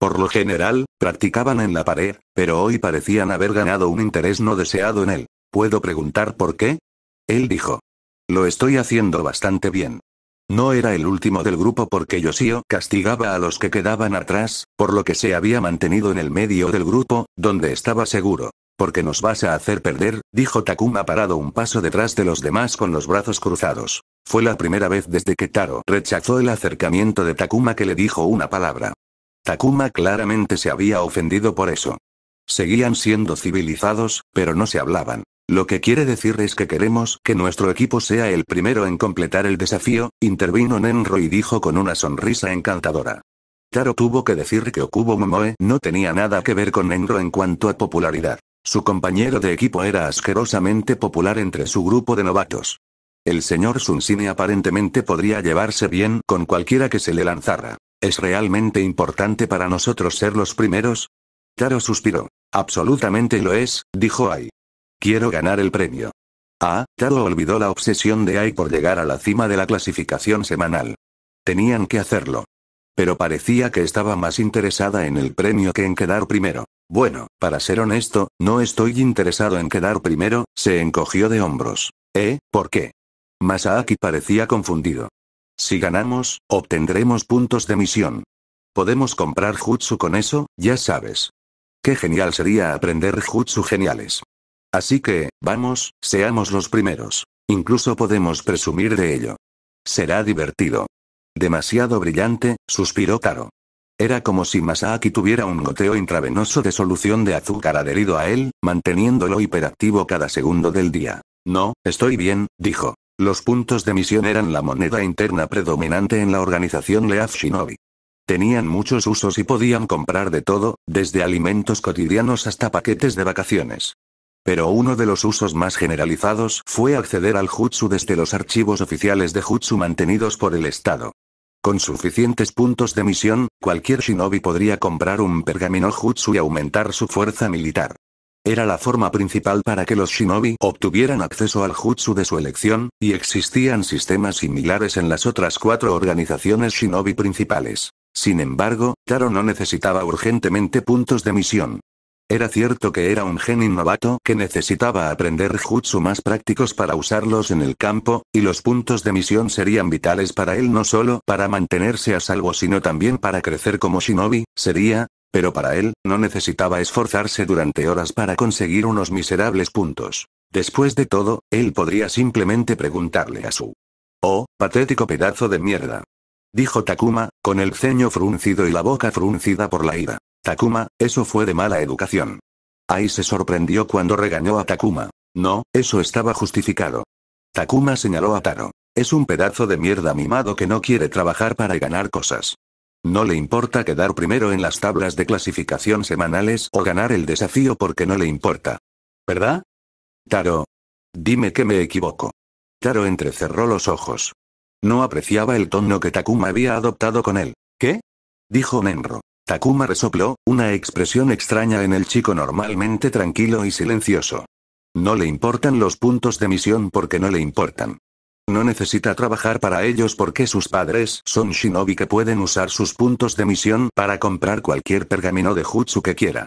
Por lo general, practicaban en la pared, pero hoy parecían haber ganado un interés no deseado en él. ¿Puedo preguntar por qué? Él dijo. Lo estoy haciendo bastante bien. No era el último del grupo porque Yoshio castigaba a los que quedaban atrás, por lo que se había mantenido en el medio del grupo, donde estaba seguro. Porque nos vas a hacer perder, dijo Takuma parado un paso detrás de los demás con los brazos cruzados. Fue la primera vez desde que Taro rechazó el acercamiento de Takuma que le dijo una palabra. Takuma claramente se había ofendido por eso. Seguían siendo civilizados, pero no se hablaban. Lo que quiere decir es que queremos que nuestro equipo sea el primero en completar el desafío, intervino Nenro y dijo con una sonrisa encantadora. Taro tuvo que decir que Okubo Momoe no tenía nada que ver con Nenro en cuanto a popularidad. Su compañero de equipo era asquerosamente popular entre su grupo de novatos. El señor Sunsine aparentemente podría llevarse bien con cualquiera que se le lanzara. ¿Es realmente importante para nosotros ser los primeros? Taro suspiró. Absolutamente lo es, dijo Ai. Quiero ganar el premio. Ah, Taro olvidó la obsesión de Ai por llegar a la cima de la clasificación semanal. Tenían que hacerlo. Pero parecía que estaba más interesada en el premio que en quedar primero. Bueno, para ser honesto, no estoy interesado en quedar primero, se encogió de hombros. ¿Eh? ¿Por qué? Masaaki parecía confundido. Si ganamos, obtendremos puntos de misión. Podemos comprar jutsu con eso, ya sabes. Qué genial sería aprender jutsu geniales. Así que, vamos, seamos los primeros. Incluso podemos presumir de ello. Será divertido. Demasiado brillante, suspiró Taro. Era como si Masaki tuviera un goteo intravenoso de solución de azúcar adherido a él, manteniéndolo hiperactivo cada segundo del día. No, estoy bien, dijo. Los puntos de misión eran la moneda interna predominante en la organización Leaf Shinobi. Tenían muchos usos y podían comprar de todo, desde alimentos cotidianos hasta paquetes de vacaciones. Pero uno de los usos más generalizados fue acceder al jutsu desde los archivos oficiales de jutsu mantenidos por el Estado. Con suficientes puntos de misión, cualquier shinobi podría comprar un pergamino jutsu y aumentar su fuerza militar. Era la forma principal para que los shinobi obtuvieran acceso al jutsu de su elección, y existían sistemas similares en las otras cuatro organizaciones shinobi principales. Sin embargo, Taro no necesitaba urgentemente puntos de misión. Era cierto que era un gen innovato que necesitaba aprender jutsu más prácticos para usarlos en el campo, y los puntos de misión serían vitales para él no solo para mantenerse a salvo sino también para crecer como shinobi, sería, pero para él, no necesitaba esforzarse durante horas para conseguir unos miserables puntos. Después de todo, él podría simplemente preguntarle a su... Oh, patético pedazo de mierda. Dijo Takuma, con el ceño fruncido y la boca fruncida por la ira. Takuma, eso fue de mala educación. Ai se sorprendió cuando regañó a Takuma. No, eso estaba justificado. Takuma señaló a Taro. Es un pedazo de mierda mimado que no quiere trabajar para ganar cosas. No le importa quedar primero en las tablas de clasificación semanales o ganar el desafío porque no le importa. ¿Verdad? Taro. Dime que me equivoco. Taro entrecerró los ojos. No apreciaba el tono que Takuma había adoptado con él. ¿Qué? Dijo Nenro. Takuma resopló, una expresión extraña en el chico normalmente tranquilo y silencioso. No le importan los puntos de misión porque no le importan. No necesita trabajar para ellos porque sus padres son shinobi que pueden usar sus puntos de misión para comprar cualquier pergamino de jutsu que quiera.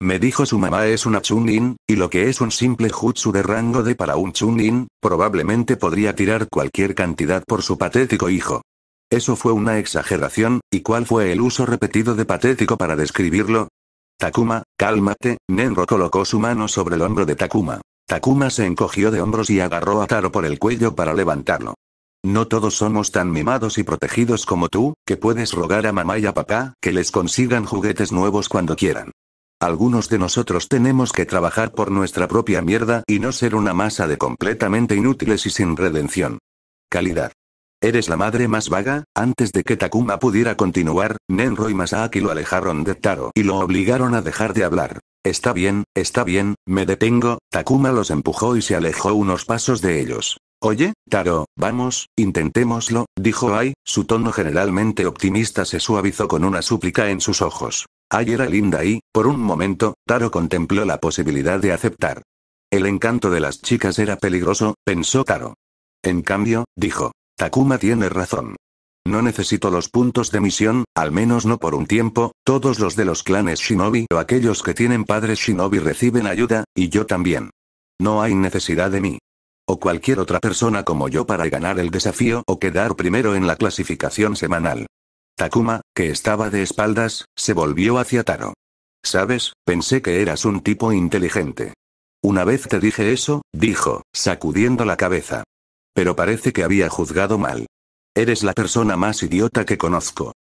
Me dijo su mamá es una chunin, y lo que es un simple jutsu de rango de para un chunin, probablemente podría tirar cualquier cantidad por su patético hijo. Eso fue una exageración, ¿y cuál fue el uso repetido de patético para describirlo? Takuma, cálmate, Nenro colocó su mano sobre el hombro de Takuma. Takuma se encogió de hombros y agarró a Taro por el cuello para levantarlo. No todos somos tan mimados y protegidos como tú, que puedes rogar a mamá y a papá que les consigan juguetes nuevos cuando quieran. Algunos de nosotros tenemos que trabajar por nuestra propia mierda y no ser una masa de completamente inútiles y sin redención. Calidad. Eres la madre más vaga. Antes de que Takuma pudiera continuar, Nenro y Masaki lo alejaron de Taro y lo obligaron a dejar de hablar. Está bien, está bien, me detengo. Takuma los empujó y se alejó unos pasos de ellos. Oye, Taro, vamos, intentémoslo, dijo Ai, su tono generalmente optimista se suavizó con una súplica en sus ojos. Ai era linda y, por un momento, Taro contempló la posibilidad de aceptar. El encanto de las chicas era peligroso, pensó Taro. En cambio, dijo, Takuma tiene razón. No necesito los puntos de misión, al menos no por un tiempo, todos los de los clanes shinobi o aquellos que tienen padres shinobi reciben ayuda, y yo también. No hay necesidad de mí. O cualquier otra persona como yo para ganar el desafío o quedar primero en la clasificación semanal. Takuma, que estaba de espaldas, se volvió hacia Taro. Sabes, pensé que eras un tipo inteligente. Una vez te dije eso, dijo, sacudiendo la cabeza. Pero parece que había juzgado mal. Eres la persona más idiota que conozco.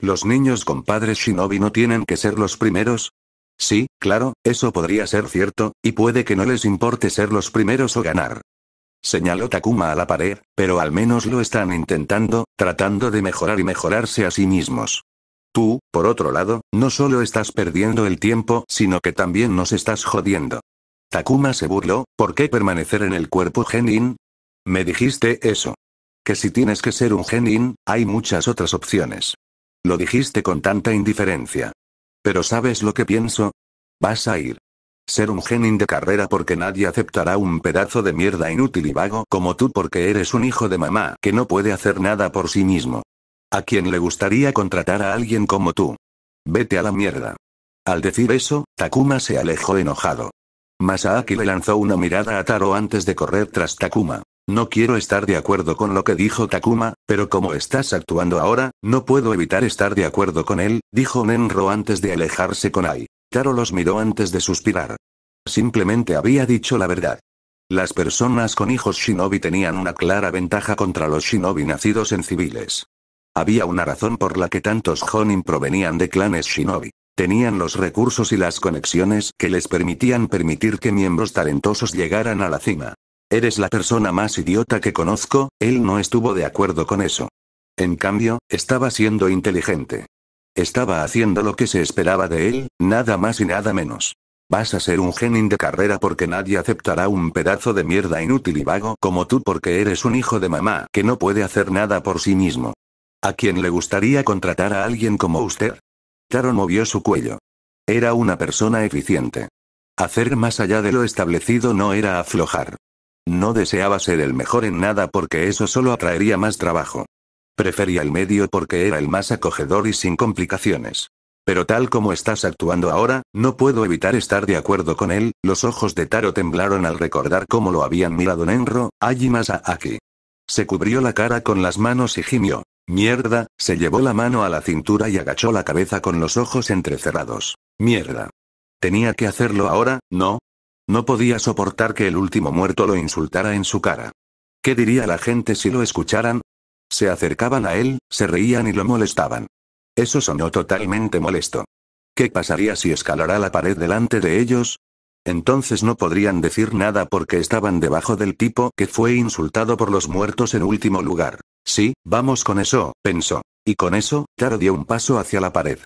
¿Los niños con padres shinobi no tienen que ser los primeros? Sí, claro, eso podría ser cierto, y puede que no les importe ser los primeros o ganar. Señaló Takuma a la pared, pero al menos lo están intentando, tratando de mejorar y mejorarse a sí mismos. Tú, por otro lado, no solo estás perdiendo el tiempo, sino que también nos estás jodiendo. Takuma se burló, ¿por qué permanecer en el cuerpo genin? Me dijiste eso. Que si tienes que ser un genin, hay muchas otras opciones. Lo dijiste con tanta indiferencia. Pero ¿sabes lo que pienso? Vas a ir. Ser un genin de carrera porque nadie aceptará un pedazo de mierda inútil y vago como tú porque eres un hijo de mamá que no puede hacer nada por sí mismo. ¿A quién le gustaría contratar a alguien como tú? Vete a la mierda. Al decir eso, Takuma se alejó enojado. Masaaki le lanzó una mirada a Taro antes de correr tras Takuma. No quiero estar de acuerdo con lo que dijo Takuma, pero como estás actuando ahora, no puedo evitar estar de acuerdo con él, dijo Nenro antes de alejarse con Ai. Taro los miró antes de suspirar. Simplemente había dicho la verdad. Las personas con hijos shinobi tenían una clara ventaja contra los shinobi nacidos en civiles. Había una razón por la que tantos Honin provenían de clanes shinobi. Tenían los recursos y las conexiones que les permitían permitir que miembros talentosos llegaran a la cima. Eres la persona más idiota que conozco, él no estuvo de acuerdo con eso. En cambio, estaba siendo inteligente. Estaba haciendo lo que se esperaba de él, nada más y nada menos. Vas a ser un genin de carrera porque nadie aceptará un pedazo de mierda inútil y vago como tú porque eres un hijo de mamá que no puede hacer nada por sí mismo. ¿A quién le gustaría contratar a alguien como usted? Taro movió su cuello. Era una persona eficiente. Hacer más allá de lo establecido no era aflojar. No deseaba ser el mejor en nada porque eso solo atraería más trabajo. Prefería el medio porque era el más acogedor y sin complicaciones. Pero tal como estás actuando ahora, no puedo evitar estar de acuerdo con él, los ojos de Taro temblaron al recordar cómo lo habían mirado Nenro, a aquí. Se cubrió la cara con las manos y gimió. Mierda, se llevó la mano a la cintura y agachó la cabeza con los ojos entrecerrados. Mierda. Tenía que hacerlo ahora, ¿no? No podía soportar que el último muerto lo insultara en su cara. ¿Qué diría la gente si lo escucharan? Se acercaban a él, se reían y lo molestaban. Eso sonó totalmente molesto. ¿Qué pasaría si escalara la pared delante de ellos? Entonces no podrían decir nada porque estaban debajo del tipo que fue insultado por los muertos en último lugar. Sí, vamos con eso, pensó. Y con eso, Taro dio un paso hacia la pared.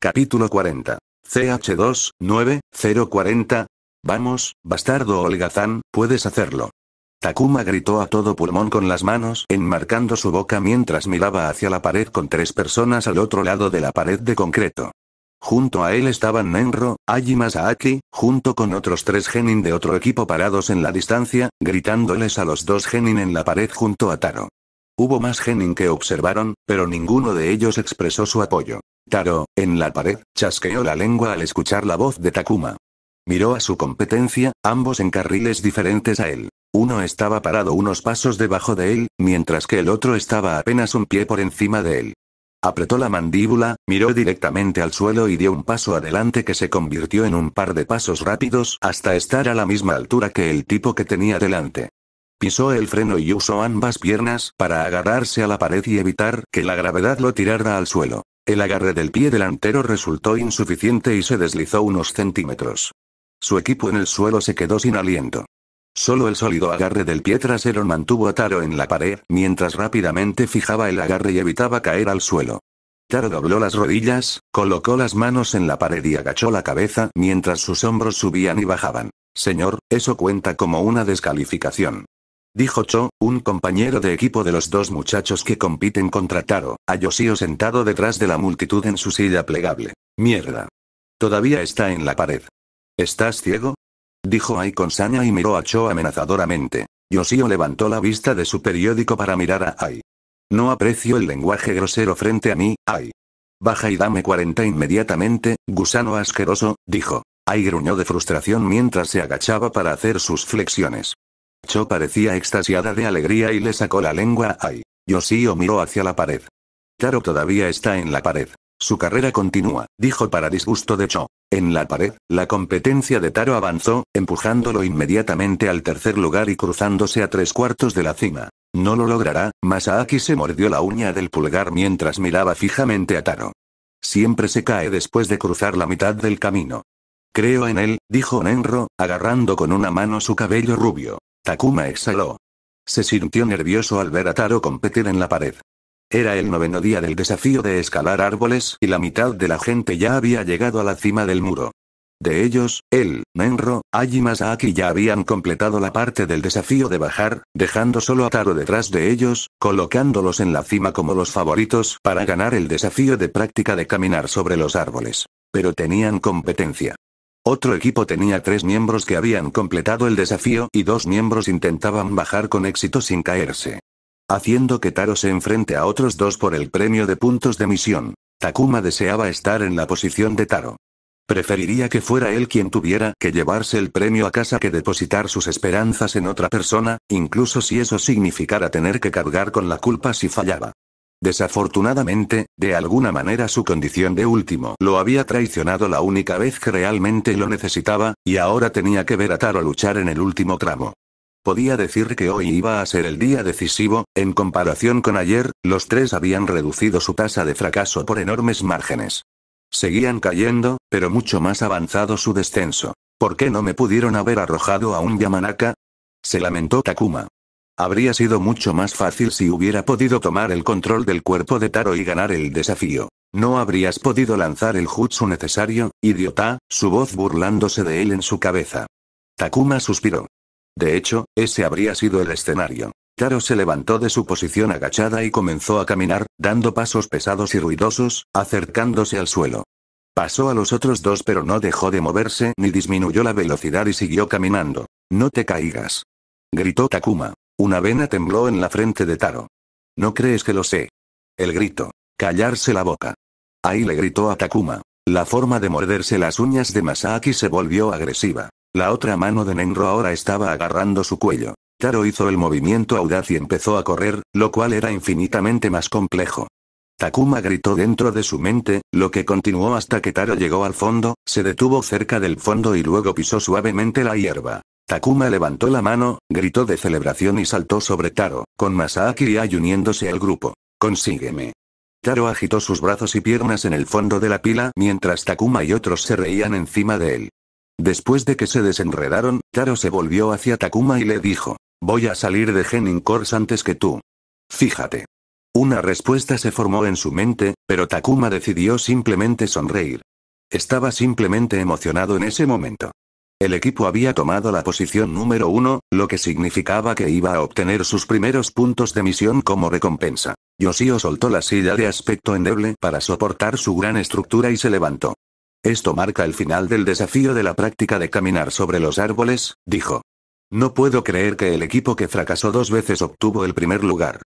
Capítulo 40. CH2, 9, 040, Vamos, bastardo holgazán, puedes hacerlo. Takuma gritó a todo pulmón con las manos, enmarcando su boca mientras miraba hacia la pared con tres personas al otro lado de la pared de concreto. Junto a él estaban Nenro, Aji Masaaki, junto con otros tres genin de otro equipo parados en la distancia, gritándoles a los dos genin en la pared junto a Taro. Hubo más genin que observaron, pero ninguno de ellos expresó su apoyo. Taro, en la pared, chasqueó la lengua al escuchar la voz de Takuma. Miró a su competencia, ambos en carriles diferentes a él. Uno estaba parado unos pasos debajo de él, mientras que el otro estaba apenas un pie por encima de él. Apretó la mandíbula, miró directamente al suelo y dio un paso adelante que se convirtió en un par de pasos rápidos hasta estar a la misma altura que el tipo que tenía delante. Pisó el freno y usó ambas piernas para agarrarse a la pared y evitar que la gravedad lo tirara al suelo. El agarre del pie delantero resultó insuficiente y se deslizó unos centímetros. Su equipo en el suelo se quedó sin aliento. Solo el sólido agarre del pie trasero mantuvo a Taro en la pared, mientras rápidamente fijaba el agarre y evitaba caer al suelo. Taro dobló las rodillas, colocó las manos en la pared y agachó la cabeza mientras sus hombros subían y bajaban. Señor, eso cuenta como una descalificación. Dijo Cho, un compañero de equipo de los dos muchachos que compiten contra Taro, a sentado detrás de la multitud en su silla plegable. Mierda. Todavía está en la pared. ¿Estás ciego? Dijo Ai con saña y miró a Cho amenazadoramente. Yoshio levantó la vista de su periódico para mirar a Ai. No aprecio el lenguaje grosero frente a mí, Ai. Baja y dame 40 inmediatamente, gusano asqueroso, dijo. Ai gruñó de frustración mientras se agachaba para hacer sus flexiones. Cho parecía extasiada de alegría y le sacó la lengua a Ai. Yoshio miró hacia la pared. Taro todavía está en la pared. Su carrera continúa, dijo para disgusto de Cho. En la pared, la competencia de Taro avanzó, empujándolo inmediatamente al tercer lugar y cruzándose a tres cuartos de la cima. No lo logrará, Masaaki se mordió la uña del pulgar mientras miraba fijamente a Taro. Siempre se cae después de cruzar la mitad del camino. Creo en él, dijo Nenro, agarrando con una mano su cabello rubio. Takuma exhaló. Se sintió nervioso al ver a Taro competir en la pared. Era el noveno día del desafío de escalar árboles y la mitad de la gente ya había llegado a la cima del muro. De ellos, él, Menro, Aji ya habían completado la parte del desafío de bajar, dejando solo a Taro detrás de ellos, colocándolos en la cima como los favoritos para ganar el desafío de práctica de caminar sobre los árboles. Pero tenían competencia. Otro equipo tenía tres miembros que habían completado el desafío y dos miembros intentaban bajar con éxito sin caerse haciendo que Taro se enfrente a otros dos por el premio de puntos de misión. Takuma deseaba estar en la posición de Taro. Preferiría que fuera él quien tuviera que llevarse el premio a casa que depositar sus esperanzas en otra persona, incluso si eso significara tener que cargar con la culpa si fallaba. Desafortunadamente, de alguna manera su condición de último lo había traicionado la única vez que realmente lo necesitaba, y ahora tenía que ver a Taro luchar en el último tramo. Podía decir que hoy iba a ser el día decisivo, en comparación con ayer, los tres habían reducido su tasa de fracaso por enormes márgenes. Seguían cayendo, pero mucho más avanzado su descenso. ¿Por qué no me pudieron haber arrojado a un Yamanaka? Se lamentó Takuma. Habría sido mucho más fácil si hubiera podido tomar el control del cuerpo de Taro y ganar el desafío. No habrías podido lanzar el jutsu necesario, idiota, su voz burlándose de él en su cabeza. Takuma suspiró. De hecho, ese habría sido el escenario. Taro se levantó de su posición agachada y comenzó a caminar, dando pasos pesados y ruidosos, acercándose al suelo. Pasó a los otros dos pero no dejó de moverse ni disminuyó la velocidad y siguió caminando. No te caigas. Gritó Takuma. Una vena tembló en la frente de Taro. No crees que lo sé. El grito. Callarse la boca. Ahí le gritó a Takuma. La forma de morderse las uñas de Masaki se volvió agresiva. La otra mano de Nenro ahora estaba agarrando su cuello. Taro hizo el movimiento audaz y empezó a correr, lo cual era infinitamente más complejo. Takuma gritó dentro de su mente, lo que continuó hasta que Taro llegó al fondo, se detuvo cerca del fondo y luego pisó suavemente la hierba. Takuma levantó la mano, gritó de celebración y saltó sobre Taro, con Masaaki y uniéndose al grupo. Consígueme. Taro agitó sus brazos y piernas en el fondo de la pila mientras Takuma y otros se reían encima de él. Después de que se desenredaron, Taro se volvió hacia Takuma y le dijo, voy a salir de Genin Corps antes que tú. Fíjate. Una respuesta se formó en su mente, pero Takuma decidió simplemente sonreír. Estaba simplemente emocionado en ese momento. El equipo había tomado la posición número uno, lo que significaba que iba a obtener sus primeros puntos de misión como recompensa. Yoshio soltó la silla de aspecto endeble para soportar su gran estructura y se levantó. Esto marca el final del desafío de la práctica de caminar sobre los árboles, dijo. No puedo creer que el equipo que fracasó dos veces obtuvo el primer lugar.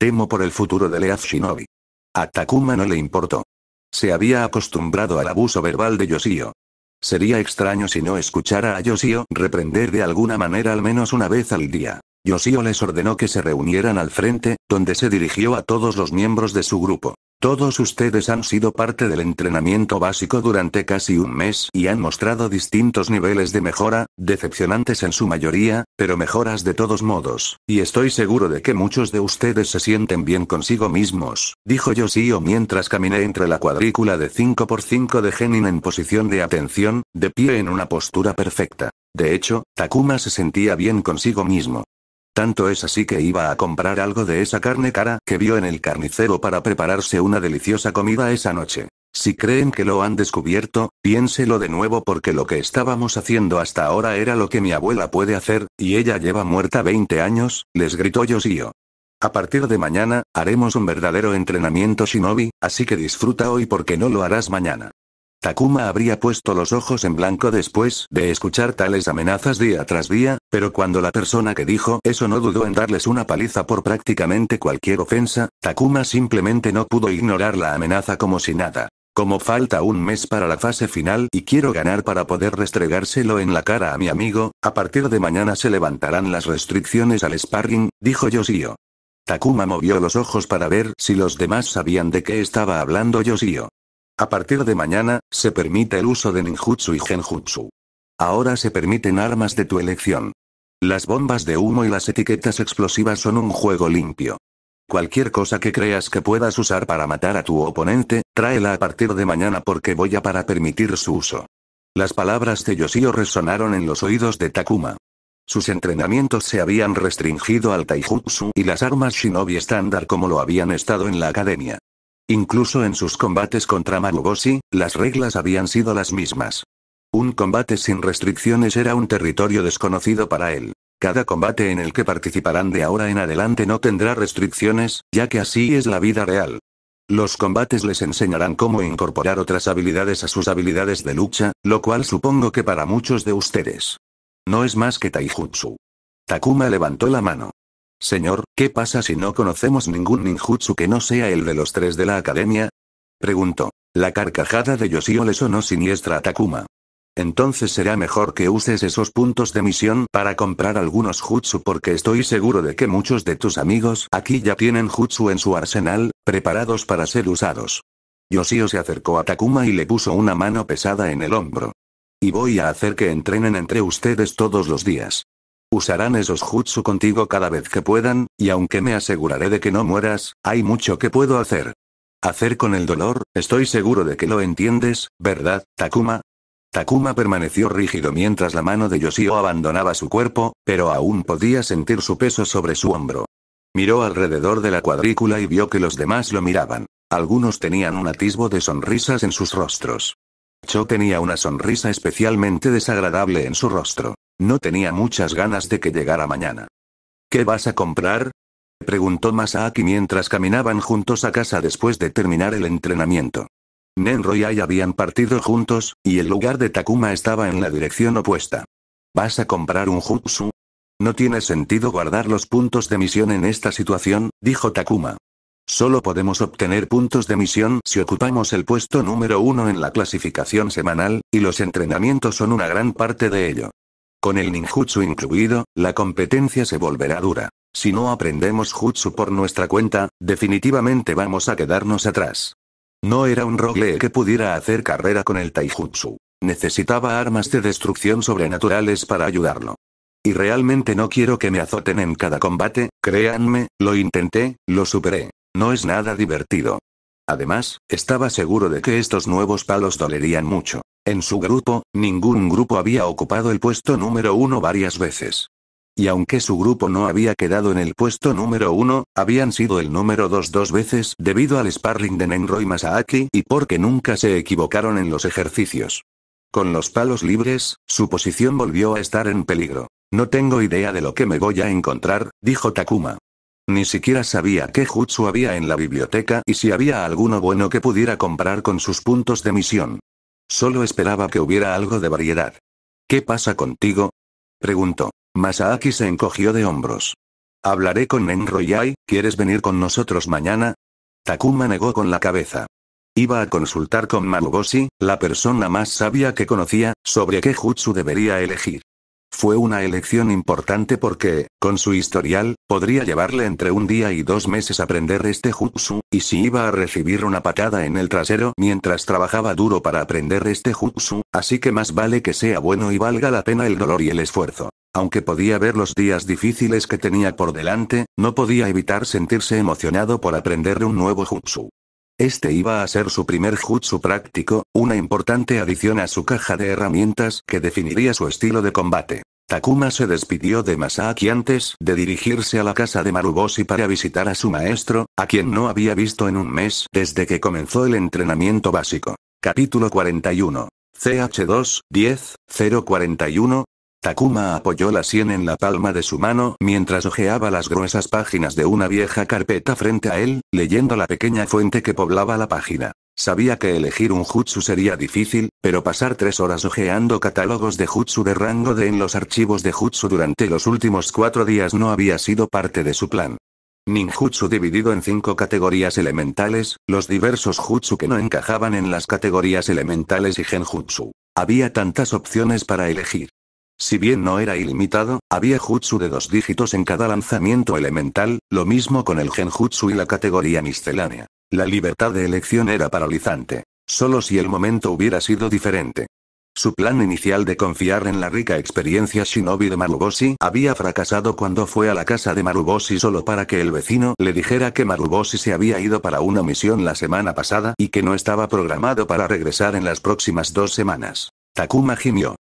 Temo por el futuro de Leaf Shinobi. A Takuma no le importó. Se había acostumbrado al abuso verbal de Yoshio. Sería extraño si no escuchara a Yoshio reprender de alguna manera al menos una vez al día. Yoshio les ordenó que se reunieran al frente, donde se dirigió a todos los miembros de su grupo. Todos ustedes han sido parte del entrenamiento básico durante casi un mes y han mostrado distintos niveles de mejora, decepcionantes en su mayoría, pero mejoras de todos modos, y estoy seguro de que muchos de ustedes se sienten bien consigo mismos, dijo Yoshio mientras caminé entre la cuadrícula de 5x5 de Genin en posición de atención, de pie en una postura perfecta. De hecho, Takuma se sentía bien consigo mismo. Tanto es así que iba a comprar algo de esa carne cara que vio en el carnicero para prepararse una deliciosa comida esa noche. Si creen que lo han descubierto, piénselo de nuevo porque lo que estábamos haciendo hasta ahora era lo que mi abuela puede hacer, y ella lleva muerta 20 años, les gritó Yoshio. A partir de mañana, haremos un verdadero entrenamiento shinobi, así que disfruta hoy porque no lo harás mañana. Takuma habría puesto los ojos en blanco después de escuchar tales amenazas día tras día, pero cuando la persona que dijo eso no dudó en darles una paliza por prácticamente cualquier ofensa, Takuma simplemente no pudo ignorar la amenaza como si nada. Como falta un mes para la fase final y quiero ganar para poder restregárselo en la cara a mi amigo, a partir de mañana se levantarán las restricciones al sparring, dijo Yoshio. Takuma movió los ojos para ver si los demás sabían de qué estaba hablando Yoshio. A partir de mañana, se permite el uso de ninjutsu y genjutsu. Ahora se permiten armas de tu elección. Las bombas de humo y las etiquetas explosivas son un juego limpio. Cualquier cosa que creas que puedas usar para matar a tu oponente, tráela a partir de mañana porque voy a para permitir su uso. Las palabras de Yoshio resonaron en los oídos de Takuma. Sus entrenamientos se habían restringido al taijutsu y las armas shinobi estándar como lo habían estado en la academia. Incluso en sus combates contra Marugoshi, las reglas habían sido las mismas. Un combate sin restricciones era un territorio desconocido para él. Cada combate en el que participarán de ahora en adelante no tendrá restricciones, ya que así es la vida real. Los combates les enseñarán cómo incorporar otras habilidades a sus habilidades de lucha, lo cual supongo que para muchos de ustedes. No es más que taijutsu. Takuma levantó la mano. Señor, ¿qué pasa si no conocemos ningún ninjutsu que no sea el de los tres de la academia? Preguntó. La carcajada de Yoshio le sonó siniestra a Takuma. Entonces será mejor que uses esos puntos de misión para comprar algunos jutsu porque estoy seguro de que muchos de tus amigos aquí ya tienen jutsu en su arsenal, preparados para ser usados. Yoshio se acercó a Takuma y le puso una mano pesada en el hombro. Y voy a hacer que entrenen entre ustedes todos los días. Usarán esos jutsu contigo cada vez que puedan, y aunque me aseguraré de que no mueras, hay mucho que puedo hacer. Hacer con el dolor, estoy seguro de que lo entiendes, ¿verdad, Takuma? Takuma permaneció rígido mientras la mano de Yoshio abandonaba su cuerpo, pero aún podía sentir su peso sobre su hombro. Miró alrededor de la cuadrícula y vio que los demás lo miraban. Algunos tenían un atisbo de sonrisas en sus rostros. Cho tenía una sonrisa especialmente desagradable en su rostro. No tenía muchas ganas de que llegara mañana. ¿Qué vas a comprar? preguntó Masaki mientras caminaban juntos a casa después de terminar el entrenamiento. Nenro y Ai habían partido juntos, y el lugar de Takuma estaba en la dirección opuesta. ¿Vas a comprar un jutsu? No tiene sentido guardar los puntos de misión en esta situación, dijo Takuma. Solo podemos obtener puntos de misión si ocupamos el puesto número uno en la clasificación semanal, y los entrenamientos son una gran parte de ello. Con el ninjutsu incluido, la competencia se volverá dura. Si no aprendemos jutsu por nuestra cuenta, definitivamente vamos a quedarnos atrás. No era un rogue que pudiera hacer carrera con el taijutsu. Necesitaba armas de destrucción sobrenaturales para ayudarlo. Y realmente no quiero que me azoten en cada combate, créanme, lo intenté, lo superé. No es nada divertido. Además, estaba seguro de que estos nuevos palos dolerían mucho. En su grupo, ningún grupo había ocupado el puesto número uno varias veces. Y aunque su grupo no había quedado en el puesto número uno, habían sido el número dos dos veces debido al sparring de Nenro y Masaaki y porque nunca se equivocaron en los ejercicios. Con los palos libres, su posición volvió a estar en peligro. No tengo idea de lo que me voy a encontrar, dijo Takuma. Ni siquiera sabía qué jutsu había en la biblioteca y si había alguno bueno que pudiera comprar con sus puntos de misión. Solo esperaba que hubiera algo de variedad. ¿Qué pasa contigo? preguntó. Masaaki se encogió de hombros. Hablaré con Nenroyai, ¿quieres venir con nosotros mañana? Takuma negó con la cabeza. Iba a consultar con Maruboshi, la persona más sabia que conocía, sobre qué jutsu debería elegir. Fue una elección importante porque, con su historial, podría llevarle entre un día y dos meses aprender este jutsu, y si iba a recibir una patada en el trasero mientras trabajaba duro para aprender este jutsu, así que más vale que sea bueno y valga la pena el dolor y el esfuerzo. Aunque podía ver los días difíciles que tenía por delante, no podía evitar sentirse emocionado por aprender un nuevo jutsu. Este iba a ser su primer jutsu práctico, una importante adición a su caja de herramientas que definiría su estilo de combate. Takuma se despidió de Masaki antes de dirigirse a la casa de Maruboshi para visitar a su maestro, a quien no había visto en un mes desde que comenzó el entrenamiento básico. Capítulo 41. CH2, 10, 041, Takuma apoyó la sien en la palma de su mano mientras hojeaba las gruesas páginas de una vieja carpeta frente a él, leyendo la pequeña fuente que poblaba la página. Sabía que elegir un jutsu sería difícil, pero pasar tres horas hojeando catálogos de jutsu de rango D en los archivos de jutsu durante los últimos cuatro días no había sido parte de su plan. Ninjutsu dividido en cinco categorías elementales, los diversos jutsu que no encajaban en las categorías elementales y genjutsu. Había tantas opciones para elegir. Si bien no era ilimitado, había jutsu de dos dígitos en cada lanzamiento elemental, lo mismo con el genjutsu y la categoría miscelánea. La libertad de elección era paralizante. Solo si el momento hubiera sido diferente. Su plan inicial de confiar en la rica experiencia shinobi de Maruboshi había fracasado cuando fue a la casa de Maruboshi solo para que el vecino le dijera que Maruboshi se había ido para una misión la semana pasada y que no estaba programado para regresar en las próximas dos semanas. Takuma gimió.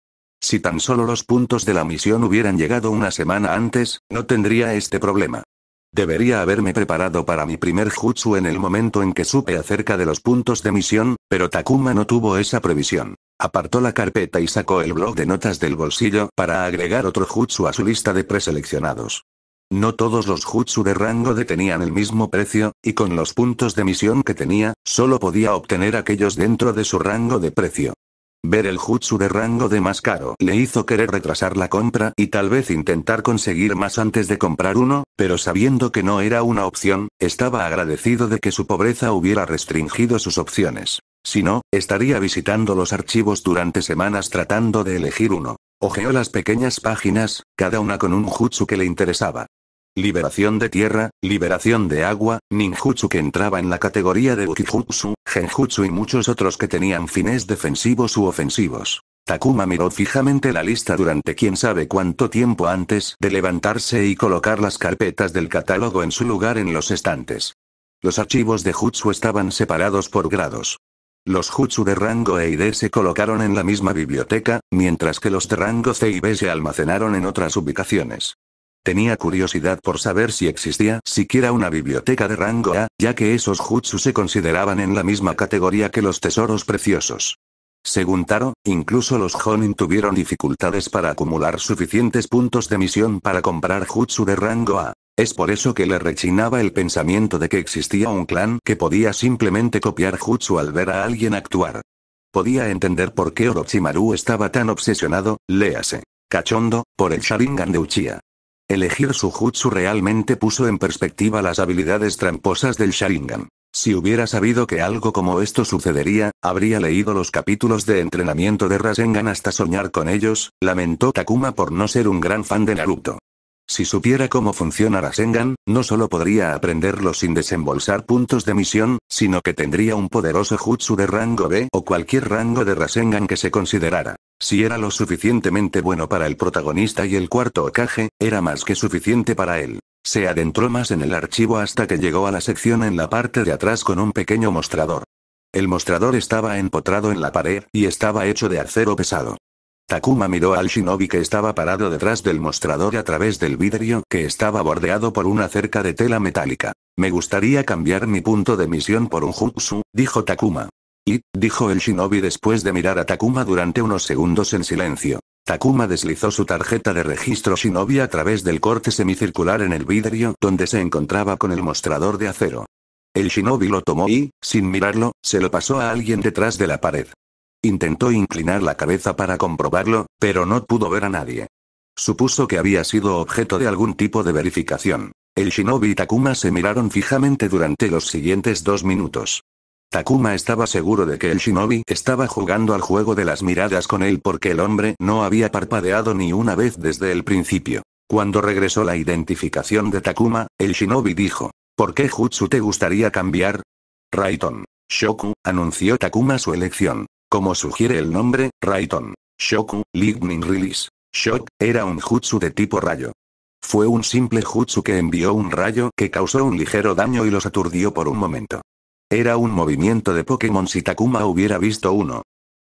Si tan solo los puntos de la misión hubieran llegado una semana antes, no tendría este problema. Debería haberme preparado para mi primer jutsu en el momento en que supe acerca de los puntos de misión, pero Takuma no tuvo esa previsión. Apartó la carpeta y sacó el blog de notas del bolsillo para agregar otro jutsu a su lista de preseleccionados. No todos los jutsu de rango D tenían el mismo precio, y con los puntos de misión que tenía, solo podía obtener aquellos dentro de su rango de precio. Ver el jutsu de rango de más caro le hizo querer retrasar la compra y tal vez intentar conseguir más antes de comprar uno, pero sabiendo que no era una opción, estaba agradecido de que su pobreza hubiera restringido sus opciones. Si no, estaría visitando los archivos durante semanas tratando de elegir uno. Ojeó las pequeñas páginas, cada una con un jutsu que le interesaba. Liberación de tierra, liberación de agua, ninjutsu que entraba en la categoría de bukijutsu, genjutsu y muchos otros que tenían fines defensivos u ofensivos. Takuma miró fijamente la lista durante quién sabe cuánto tiempo antes de levantarse y colocar las carpetas del catálogo en su lugar en los estantes. Los archivos de jutsu estaban separados por grados. Los jutsu de rango E y D se colocaron en la misma biblioteca, mientras que los de rango C y B se almacenaron en otras ubicaciones. Tenía curiosidad por saber si existía siquiera una biblioteca de rango A, ya que esos jutsu se consideraban en la misma categoría que los tesoros preciosos. Según Taro, incluso los Honin tuvieron dificultades para acumular suficientes puntos de misión para comprar jutsu de rango A. Es por eso que le rechinaba el pensamiento de que existía un clan que podía simplemente copiar jutsu al ver a alguien actuar. Podía entender por qué Orochimaru estaba tan obsesionado, léase. Cachondo, por el Sharingan de Uchiha. Elegir su jutsu realmente puso en perspectiva las habilidades tramposas del Sharingan. Si hubiera sabido que algo como esto sucedería, habría leído los capítulos de entrenamiento de Rasengan hasta soñar con ellos, lamentó Takuma por no ser un gran fan de Naruto. Si supiera cómo funciona Rasengan, no solo podría aprenderlo sin desembolsar puntos de misión, sino que tendría un poderoso jutsu de rango B o cualquier rango de Rasengan que se considerara. Si era lo suficientemente bueno para el protagonista y el cuarto ocaje, era más que suficiente para él. Se adentró más en el archivo hasta que llegó a la sección en la parte de atrás con un pequeño mostrador. El mostrador estaba empotrado en la pared, y estaba hecho de acero pesado. Takuma miró al shinobi que estaba parado detrás del mostrador a través del vidrio que estaba bordeado por una cerca de tela metálica. Me gustaría cambiar mi punto de misión por un jutsu, dijo Takuma. Y, dijo el shinobi después de mirar a Takuma durante unos segundos en silencio. Takuma deslizó su tarjeta de registro shinobi a través del corte semicircular en el vidrio donde se encontraba con el mostrador de acero. El shinobi lo tomó y, sin mirarlo, se lo pasó a alguien detrás de la pared. Intentó inclinar la cabeza para comprobarlo, pero no pudo ver a nadie. Supuso que había sido objeto de algún tipo de verificación. El shinobi y Takuma se miraron fijamente durante los siguientes dos minutos. Takuma estaba seguro de que el shinobi estaba jugando al juego de las miradas con él porque el hombre no había parpadeado ni una vez desde el principio. Cuando regresó la identificación de Takuma, el shinobi dijo, ¿Por qué Jutsu te gustaría cambiar? Raiton. Shoku, anunció Takuma su elección. Como sugiere el nombre, Raiton. Shoku, Lightning Release. Shock, era un Jutsu de tipo rayo. Fue un simple Jutsu que envió un rayo que causó un ligero daño y los aturdió por un momento. Era un movimiento de Pokémon si Takuma hubiera visto uno.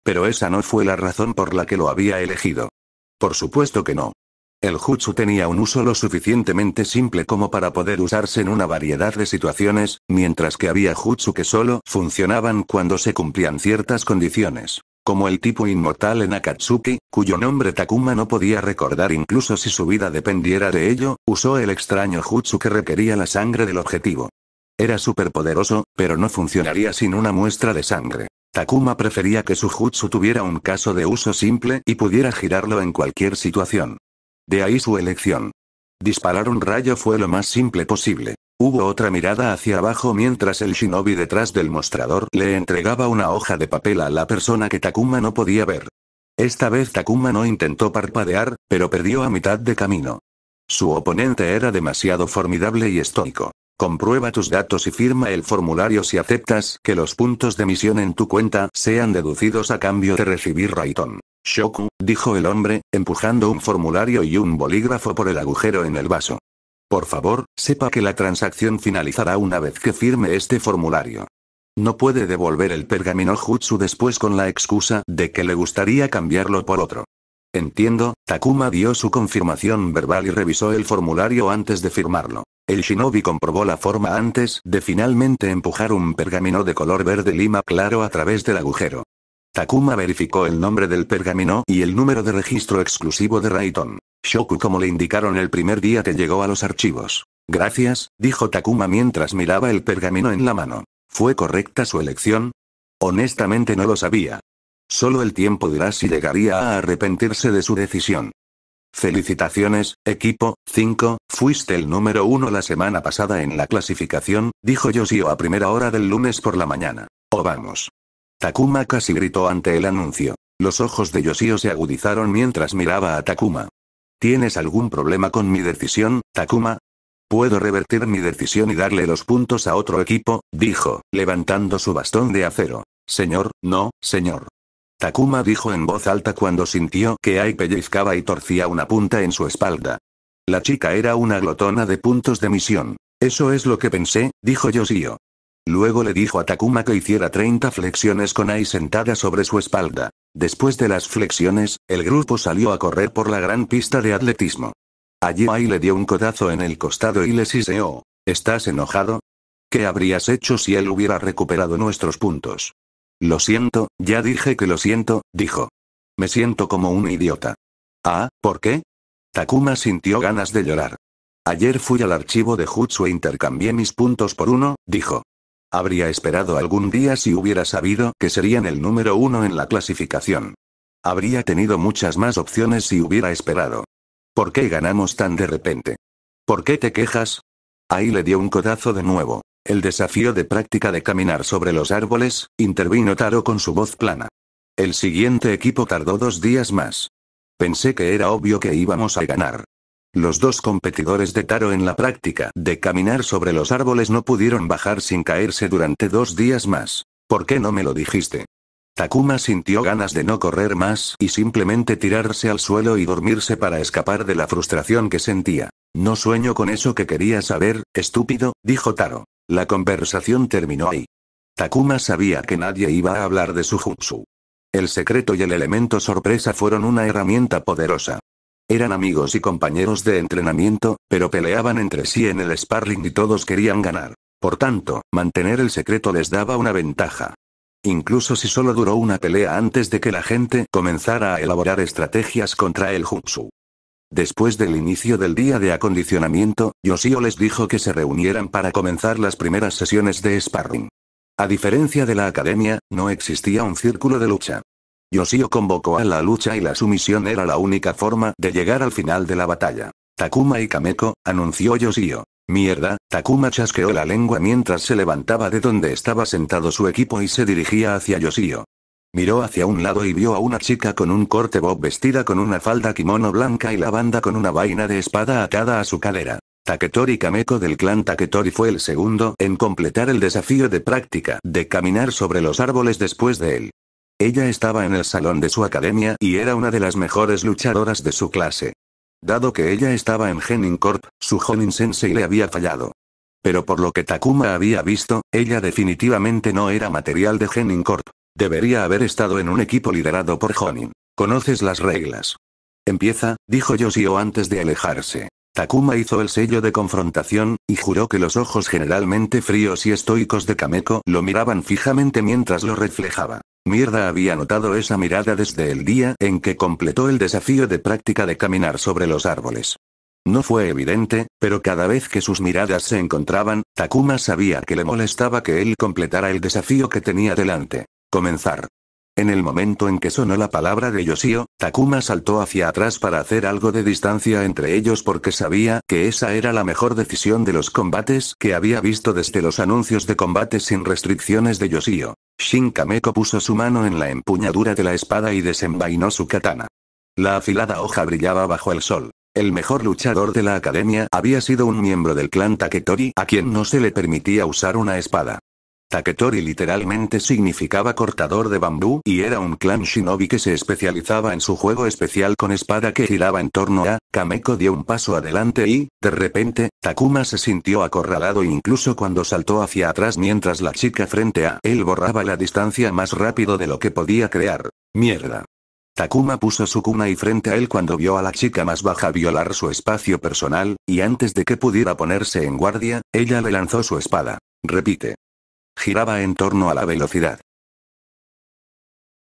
Pero esa no fue la razón por la que lo había elegido. Por supuesto que no. El jutsu tenía un uso lo suficientemente simple como para poder usarse en una variedad de situaciones, mientras que había jutsu que solo funcionaban cuando se cumplían ciertas condiciones. Como el tipo inmortal en Akatsuki, cuyo nombre Takuma no podía recordar incluso si su vida dependiera de ello, usó el extraño jutsu que requería la sangre del objetivo. Era superpoderoso, pero no funcionaría sin una muestra de sangre. Takuma prefería que su jutsu tuviera un caso de uso simple y pudiera girarlo en cualquier situación. De ahí su elección. Disparar un rayo fue lo más simple posible. Hubo otra mirada hacia abajo mientras el shinobi detrás del mostrador le entregaba una hoja de papel a la persona que Takuma no podía ver. Esta vez Takuma no intentó parpadear, pero perdió a mitad de camino. Su oponente era demasiado formidable y estoico. Comprueba tus datos y firma el formulario si aceptas que los puntos de misión en tu cuenta sean deducidos a cambio de recibir Rayton. Shoku, dijo el hombre, empujando un formulario y un bolígrafo por el agujero en el vaso. Por favor, sepa que la transacción finalizará una vez que firme este formulario. No puede devolver el pergamino Jutsu después con la excusa de que le gustaría cambiarlo por otro. Entiendo, Takuma dio su confirmación verbal y revisó el formulario antes de firmarlo. El shinobi comprobó la forma antes de finalmente empujar un pergamino de color verde lima claro a través del agujero. Takuma verificó el nombre del pergamino y el número de registro exclusivo de Raiton. Shoku como le indicaron el primer día que llegó a los archivos. Gracias, dijo Takuma mientras miraba el pergamino en la mano. ¿Fue correcta su elección? Honestamente no lo sabía. Solo el tiempo dirá si llegaría a arrepentirse de su decisión. Felicitaciones, equipo, 5, fuiste el número uno la semana pasada en la clasificación, dijo Yoshio a primera hora del lunes por la mañana. Oh vamos. Takuma casi gritó ante el anuncio. Los ojos de Yoshio se agudizaron mientras miraba a Takuma. ¿Tienes algún problema con mi decisión, Takuma? Puedo revertir mi decisión y darle los puntos a otro equipo, dijo, levantando su bastón de acero. Señor, no, señor. Takuma dijo en voz alta cuando sintió que Ai pellizcaba y torcía una punta en su espalda. La chica era una glotona de puntos de misión. Eso es lo que pensé, dijo Yoshio. Luego le dijo a Takuma que hiciera 30 flexiones con Ai sentada sobre su espalda. Después de las flexiones, el grupo salió a correr por la gran pista de atletismo. Allí Ai le dio un codazo en el costado y le siseó. ¿Estás enojado? ¿Qué habrías hecho si él hubiera recuperado nuestros puntos? Lo siento, ya dije que lo siento, dijo. Me siento como un idiota. Ah, ¿por qué? Takuma sintió ganas de llorar. Ayer fui al archivo de Jutsu e intercambié mis puntos por uno, dijo. Habría esperado algún día si hubiera sabido que serían el número uno en la clasificación. Habría tenido muchas más opciones si hubiera esperado. ¿Por qué ganamos tan de repente? ¿Por qué te quejas? Ahí le dio un codazo de nuevo. El desafío de práctica de caminar sobre los árboles, intervino Taro con su voz plana. El siguiente equipo tardó dos días más. Pensé que era obvio que íbamos a ganar. Los dos competidores de Taro en la práctica de caminar sobre los árboles no pudieron bajar sin caerse durante dos días más. ¿Por qué no me lo dijiste? Takuma sintió ganas de no correr más y simplemente tirarse al suelo y dormirse para escapar de la frustración que sentía. No sueño con eso que quería saber, estúpido, dijo Taro. La conversación terminó ahí. Takuma sabía que nadie iba a hablar de su jutsu. El secreto y el elemento sorpresa fueron una herramienta poderosa. Eran amigos y compañeros de entrenamiento, pero peleaban entre sí en el sparring y todos querían ganar. Por tanto, mantener el secreto les daba una ventaja. Incluso si solo duró una pelea antes de que la gente comenzara a elaborar estrategias contra el jutsu. Después del inicio del día de acondicionamiento, Yoshio les dijo que se reunieran para comenzar las primeras sesiones de sparring. A diferencia de la academia, no existía un círculo de lucha. Yoshio convocó a la lucha y la sumisión era la única forma de llegar al final de la batalla. Takuma y Kameko, anunció Yoshio. Mierda, Takuma chasqueó la lengua mientras se levantaba de donde estaba sentado su equipo y se dirigía hacia Yoshio. Miró hacia un lado y vio a una chica con un corte bob vestida con una falda kimono blanca y la banda con una vaina de espada atada a su cadera. Taketori Kameko del clan Taketori fue el segundo en completar el desafío de práctica de caminar sobre los árboles después de él. Ella estaba en el salón de su academia y era una de las mejores luchadoras de su clase. Dado que ella estaba en Genin Corp, su Honin Sensei le había fallado. Pero por lo que Takuma había visto, ella definitivamente no era material de Genin Corp. Debería haber estado en un equipo liderado por Honin. Conoces las reglas. Empieza, dijo Yoshio antes de alejarse. Takuma hizo el sello de confrontación, y juró que los ojos generalmente fríos y estoicos de Kameko lo miraban fijamente mientras lo reflejaba. Mierda había notado esa mirada desde el día en que completó el desafío de práctica de caminar sobre los árboles. No fue evidente, pero cada vez que sus miradas se encontraban, Takuma sabía que le molestaba que él completara el desafío que tenía delante. Comenzar. En el momento en que sonó la palabra de Yoshio, Takuma saltó hacia atrás para hacer algo de distancia entre ellos porque sabía que esa era la mejor decisión de los combates que había visto desde los anuncios de combates sin restricciones de Yoshio. Shin Kameko puso su mano en la empuñadura de la espada y desenvainó su katana. La afilada hoja brillaba bajo el sol. El mejor luchador de la academia había sido un miembro del clan Taketori a quien no se le permitía usar una espada. Taketori literalmente significaba cortador de bambú y era un clan shinobi que se especializaba en su juego especial con espada que giraba en torno a, Kameko dio un paso adelante y, de repente, Takuma se sintió acorralado incluso cuando saltó hacia atrás mientras la chica frente a él borraba la distancia más rápido de lo que podía crear. Mierda. Takuma puso su cuna y frente a él cuando vio a la chica más baja violar su espacio personal, y antes de que pudiera ponerse en guardia, ella le lanzó su espada. Repite giraba en torno a la velocidad.